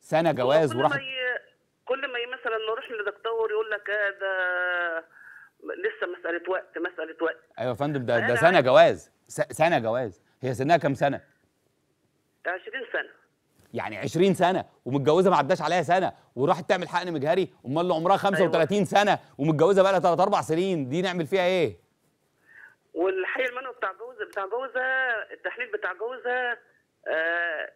سنه جواز وراحت كل ما ي... كل ما مثلا نروح لدكتور يقول لك هذا آه لسه مساله وقت مساله وقت ايوه يا فندم ده ده سنه جواز سنه جواز هي سنها كام سنه 20 سنه يعني 20 سنه ومتجوزه ما عداش عليها سنه وراحت تعمل حقن مجهري امال اللي عمرها 35 أيوة. سنه ومتجوزه بقى لها 3 4 سنين دي نعمل فيها ايه والحقيقه المنوي بتاع جوزه بتاع جوزه التحليل بتاع جوزه آه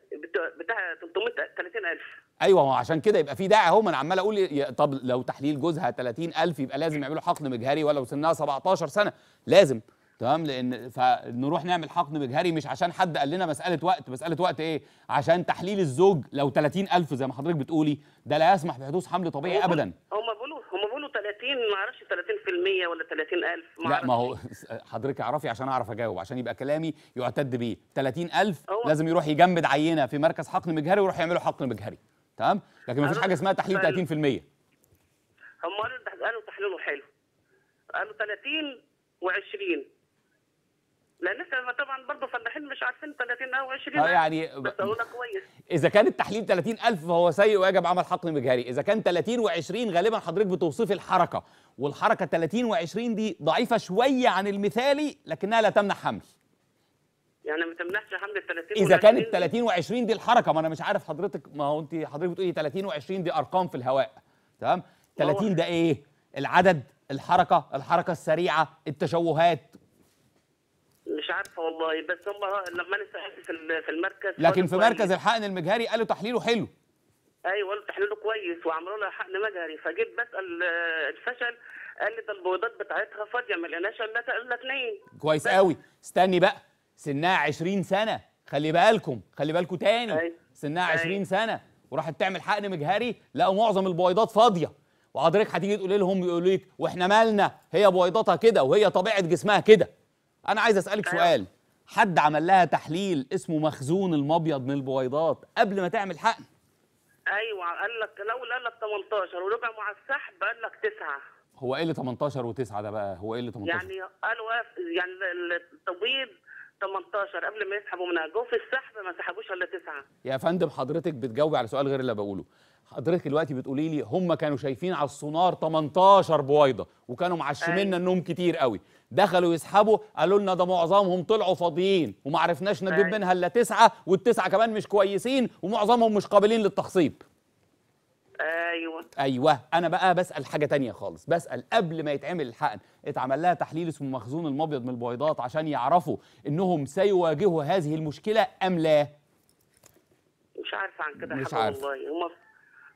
بتاع 330000 ايوه عشان كده يبقى في داعي اهو انا عمال اقول طب لو تحليل جوزها 30000 يبقى لازم يعملوا حقن مجهري ولو سنها 17 سنه لازم تمام لان فنروح نعمل حقن مجهري مش عشان حد قال لنا مساله وقت مساله وقت ايه عشان تحليل الزوج لو 30000 زي ما حضرتك بتقولي ده لا يسمح بحدوث حمل طبيعي هم ابدا هم بيقولوا هم بيقولوا 30 ما اعرفش 30% ولا 30000 ما لا ما هو حضرتك اعرفي عشان اعرف اجاوب عشان يبقى كلامي يعتد بيه 30000 لازم يروح يجمد عينه في مركز حقن مجهري ويروح يعملوا حقن مجهري تمام لكن ما فيش حاجه اسمها تحليل 30% هم قالوا تحليله حلو قالوا 30 و20 لان احنا طبعا برضه فلاحين مش عارفين 30 او 20 اه يعني بس كويس اذا كان التحليل 30000 فهو سيء ويجب عمل حقن مجهري اذا كان 30 و20 غالبا حضرتك بتوصفي الحركه والحركه 30 و20 دي ضعيفه شويه عن المثالي لكنها لا تمنع حمل يعني ما تمنحش حمل 30 اذا كانت 30 و20 دي الحركه ما انا مش عارف حضرتك ما هو انت حضرتك بتقولي 30 و20 دي ارقام في الهواء تمام 30 ده ايه العدد الحركه الحركه السريعه التشوهات مش عارفه والله بس هم لما انا سالت في المركز لكن في مركز الحقن المجهري قالوا تحليله حلو ايوه قالوا تحليله كويس وعملوا لها حقن مجهري فجيت بسال الفشل قال لي ده البويضات بتاعتها فاضيه ما لقيناش الا اثنين كويس قوي استني بقى سنها 20 سنه خلي بالكم خلي بالكم تاني أيوة. سنها 20 أيوة. سنه وراحت تعمل حقن مجهري لقوا معظم البويضات فاضيه وحضرتك هتيجي تقولي لهم يقولوا لك واحنا مالنا هي بويضتها كده وهي طبيعه جسمها كده انا عايز اسالك أيوة. سؤال حد عمل لها تحليل اسمه مخزون المبيض من البويضات قبل ما تعمل حقن ايوه قال لك لو قال لك 18 ورجع مع السحب قال لك 9 هو ايه اللي 18 و9 ده بقى هو ايه اللي 18 يعني قالوا يعني الطبيب 18 قبل ما يسحبوا منها جو في السحب ما سحبوش الا تسعه يا فندم حضرتك بتجاوبي على سؤال غير اللي بقوله حضرتك دلوقتي بتقولي لي هم كانوا شايفين على السونار 18 بويضه وكانوا معشميننا انهم أيوة. كتير قوي دخلوا يسحبوا قالوا لنا ده معظمهم طلعوا فاضيين وما عرفناش نجيب أيوة. منها الا تسعه والتسعه كمان مش كويسين ومعظمهم مش قابلين للتخصيب ايوه ايوه انا بقى بسال حاجه تانية خالص بسال قبل ما يتعمل الحقن اتعمل لها تحليل اسمه مخزون المبيض من البويضات عشان يعرفوا انهم سيواجهوا هذه المشكله ام لا مش عارف عن كده مش عارف. والله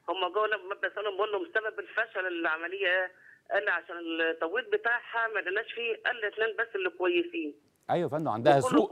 هم هم جوه لما بسالهم بقول لهم سبب الفشل العمليه قال عشان التوقيت بتاعها ما لناش فيه قال اثنين بس اللي كويسين ايوه يا فندم عندها سوق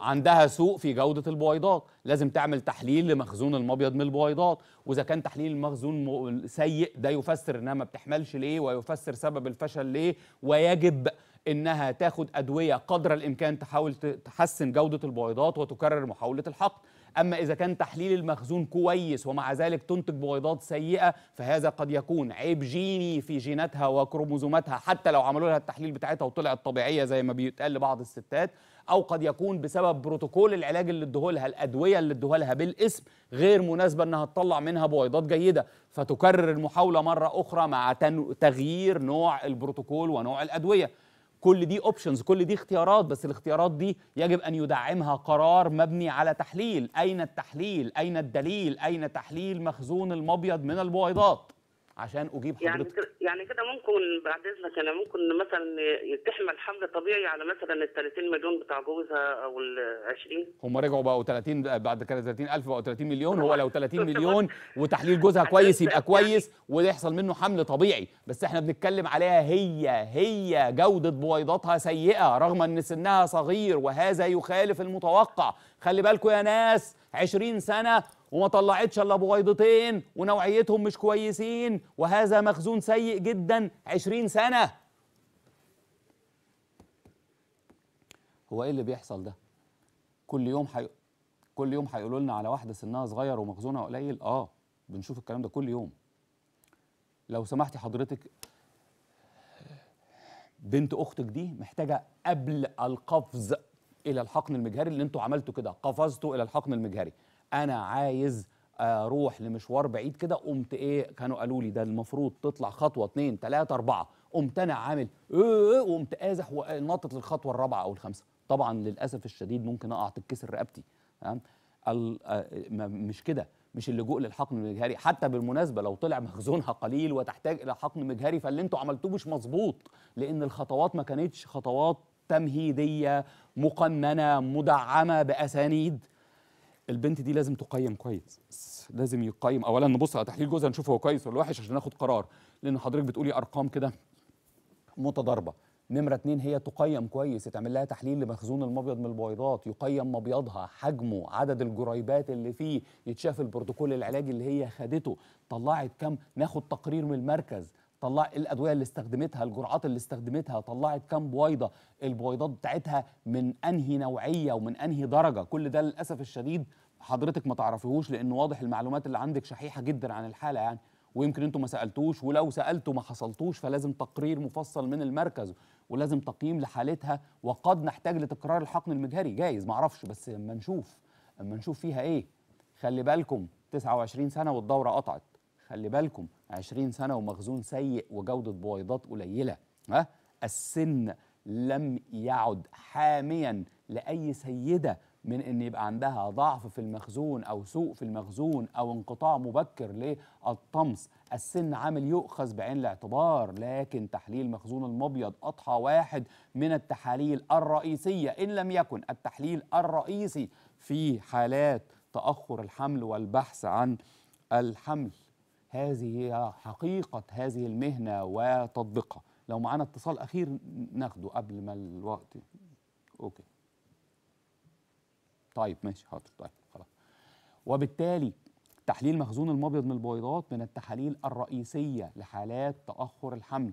عندها سوق في جوده البويضات لازم تعمل تحليل لمخزون المبيض من البويضات واذا كان تحليل المخزون سيء ده يفسر انها ما بتحملش ليه ويفسر سبب الفشل ليه ويجب انها تاخد ادويه قدر الامكان تحاول تحسن جوده البويضات وتكرر محاوله الحقن أما إذا كان تحليل المخزون كويس ومع ذلك تنتج بويضات سيئة فهذا قد يكون عيب جيني في جيناتها وكروموزوماتها حتى لو عملوا لها التحليل بتاعتها وطلعت طبيعية زي ما بيتقال لبعض الستات او قد يكون بسبب بروتوكول العلاج اللي ادهولها الادويه اللي ادهولها بالاسم غير مناسبه انها تطلع منها بويضات جيده فتكرر المحاوله مره اخرى مع تغيير نوع البروتوكول ونوع الادويه كل دي اوبشنز كل دي اختيارات بس الاختيارات دي يجب ان يدعمها قرار مبني على تحليل اين التحليل اين الدليل اين تحليل مخزون المبيض من البويضات عشان اجيب يعني حضرتك يعني كده يعني كده ممكن بعد اذنك انا ممكن مثلا تحمل حمل طبيعي على مثلا ال 30 مليون بتاع جوزها او ال 20 هم رجعوا بقوا 30 بعد كده 30000 بقوا 30 مليون هو لو 30 مليون وتحليل جوزها كويس يبقى يعني كويس ويحصل منه حمل طبيعي بس احنا بنتكلم عليها هي هي جوده بويضاتها سيئه رغم ان سنها صغير وهذا يخالف المتوقع خلي بالكم يا ناس 20 سنه وما طلعتش الا بويضتين ونوعيتهم مش كويسين وهذا مخزون سيء جدا عشرين سنة هو ايه اللي بيحصل ده كل يوم حي... كل يوم هيقولوا لنا على واحدة سنها صغير ومخزونها قليل اه بنشوف الكلام ده كل يوم لو سمحتي حضرتك بنت اختك دي محتاجه قبل القفز الى الحقن المجهري اللي انتوا عملتوا كده قفزتوا الى الحقن المجهري انا عايز اروح لمشوار بعيد كده قمت ايه كانوا قالوا لي ده المفروض تطلع خطوه اثنين ثلاثه اربعه قمت انا عامل ايه وقمت إيه، قازح ونطت للخطوه الرابعه او الخامسه طبعا للاسف الشديد ممكن اقع تتكسر رقبتي تمام مش كده مش اللجوء للحقن المجهري حتى بالمناسبه لو طلع مخزونها قليل وتحتاج الى حقن مجهري فاللي انتوا عملتوه مش مظبوط لان الخطوات ما كانتش خطوات تمهيديه مقننه مدعمه باسانيد البنت دي لازم تقيم كويس لازم يقيم اولا نبص على تحليل جوزها نشوف هو كويس ولا وحش عشان ناخد قرار لان حضرتك بتقولي ارقام كده متضاربه نمرة اتنين هي تقيم كويس يتعمل لها تحليل لمخزون المبيض من البويضات يقيم مبيضها حجمه عدد الجريبات اللي فيه يتشاف البروتوكول العلاجي اللي هي خدته طلعت كم ناخد تقرير من المركز طلع إيه الادويه اللي استخدمتها الجرعات اللي استخدمتها طلعت كام بويضه البويضات بتاعتها من انهي نوعيه ومن انهي درجه كل ده للاسف الشديد حضرتك ما تعرفيهوش لان واضح المعلومات اللي عندك شحيحه جدا عن الحاله يعني ويمكن انتم ما سالتوش ولو سالتوا ما حصلتوش فلازم تقرير مفصل من المركز ولازم تقييم لحالتها وقد نحتاج لتكرار الحقن المجهري جايز ما اعرفش بس اما نشوف اما نشوف فيها ايه خلي بالكم 29 سنه والدوره قطعت خلي بالكم 20 سنة ومخزون سيء وجودة بويضات قليلة ها السن لم يعد حاميا لأي سيدة من ان يبقى عندها ضعف في المخزون او سوء في المخزون او انقطاع مبكر للطمس السن عامل يؤخذ بعين الاعتبار لكن تحليل مخزون المبيض اضحى واحد من التحاليل الرئيسيه ان لم يكن التحليل الرئيسي في حالات تاخر الحمل والبحث عن الحمل هذه حقيقة هذه المهنة وتطبيقها لو معانا اتصال أخير ناخده قبل ما الوقت أوكي طيب ماشي حاضر طيب خلاص وبالتالي تحليل مخزون المبيض من البويضات من التحاليل الرئيسية لحالات تأخر الحمل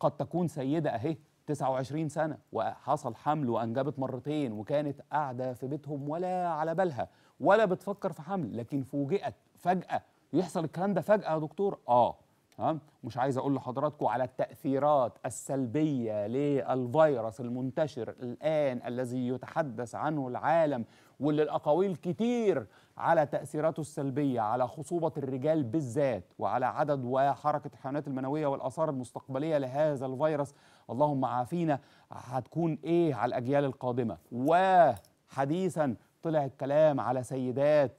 قد تكون سيدة أهي 29 سنة وحصل حمل وأنجبت مرتين وكانت قاعدة في بيتهم ولا على بالها ولا بتفكر في حمل لكن فوجئت فجأة يحصل الكلام ده فجأة يا دكتور اه تمام مش عايز اقول لحضراتكم على التاثيرات السلبيه للفيروس المنتشر الان الذي يتحدث عنه العالم واللي الاقاويل كتير على تاثيراته السلبيه على خصوبه الرجال بالذات وعلى عدد وحركه الحيوانات المنويه والاثار المستقبليه لهذا الفيروس اللهم عافينا هتكون ايه على الاجيال القادمه وحديثا طلع الكلام على سيدات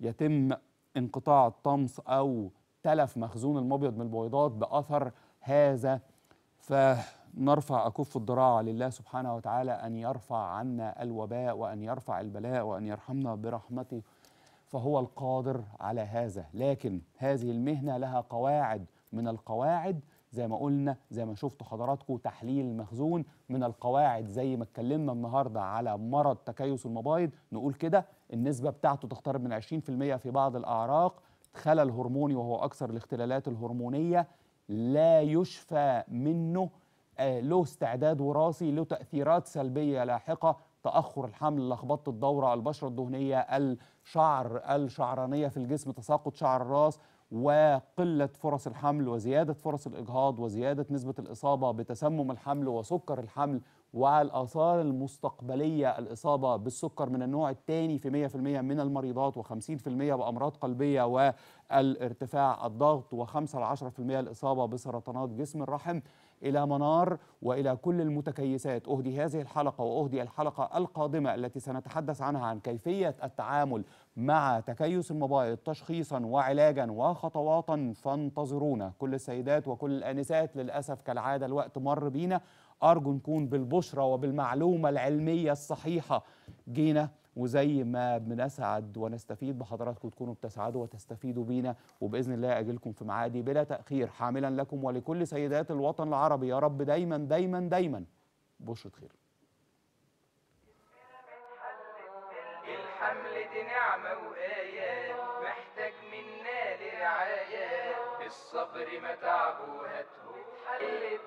يتم انقطاع الطمس أو تلف مخزون المبيض من البويضات بأثر هذا فنرفع أكف الضراع لله سبحانه وتعالى أن يرفع عنا الوباء وأن يرفع البلاء وأن يرحمنا برحمته فهو القادر على هذا لكن هذه المهنة لها قواعد من القواعد زي ما قلنا زي ما شفتوا حضراتكم تحليل المخزون من القواعد زي ما اتكلمنا النهارده على مرض تكيس المبايض نقول كده النسبه بتاعته تقترب من 20% في بعض الاعراق خلل هرموني وهو اكثر الاختلالات الهرمونيه لا يشفى منه آه، له استعداد وراثي له تاثيرات سلبيه لاحقه تاخر الحمل لخبطه الدوره البشره الدهنيه الشعر الشعرانيه في الجسم تساقط شعر الراس وقلة فرص الحمل وزيادة فرص الإجهاض وزيادة نسبة الإصابة بتسمم الحمل وسكر الحمل والآثار المستقبلية الإصابة بالسكر من النوع الثاني في 100% من المريضات و50% بأمراض قلبية والارتفاع الضغط و5 10% الإصابة بسرطانات جسم الرحم إلى منار وإلى كل المتكيسات أهدي هذه الحلقة وأهدي الحلقة القادمة التي سنتحدث عنها عن كيفية التعامل مع تكيس المبايض تشخيصا وعلاجا وخطواتا فانتظرونا كل السيدات وكل الآنسات للأسف كالعادة الوقت مر بينا أرجو نكون بالبشرة وبالمعلومة العلمية الصحيحة جينا وزي ما بنسعد ونستفيد بحضراتكم تكونوا بتسعدوا وتستفيدوا بينا وباذن الله اجلكم في معادي بلا تاخير حاملا لكم ولكل سيدات الوطن العربي يا رب دايما دايما دايما بشرة خير الحمل دي نعمة وآيات محتاج منا لرعاية الصبر ما متعب وهاته اتحلت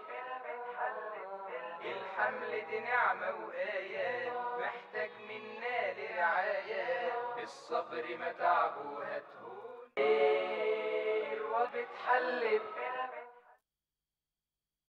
الحمل دي نعمة وآيات محتاج منا الرعاية الصبر متعب هتهون إيه، وبتحل الدنيا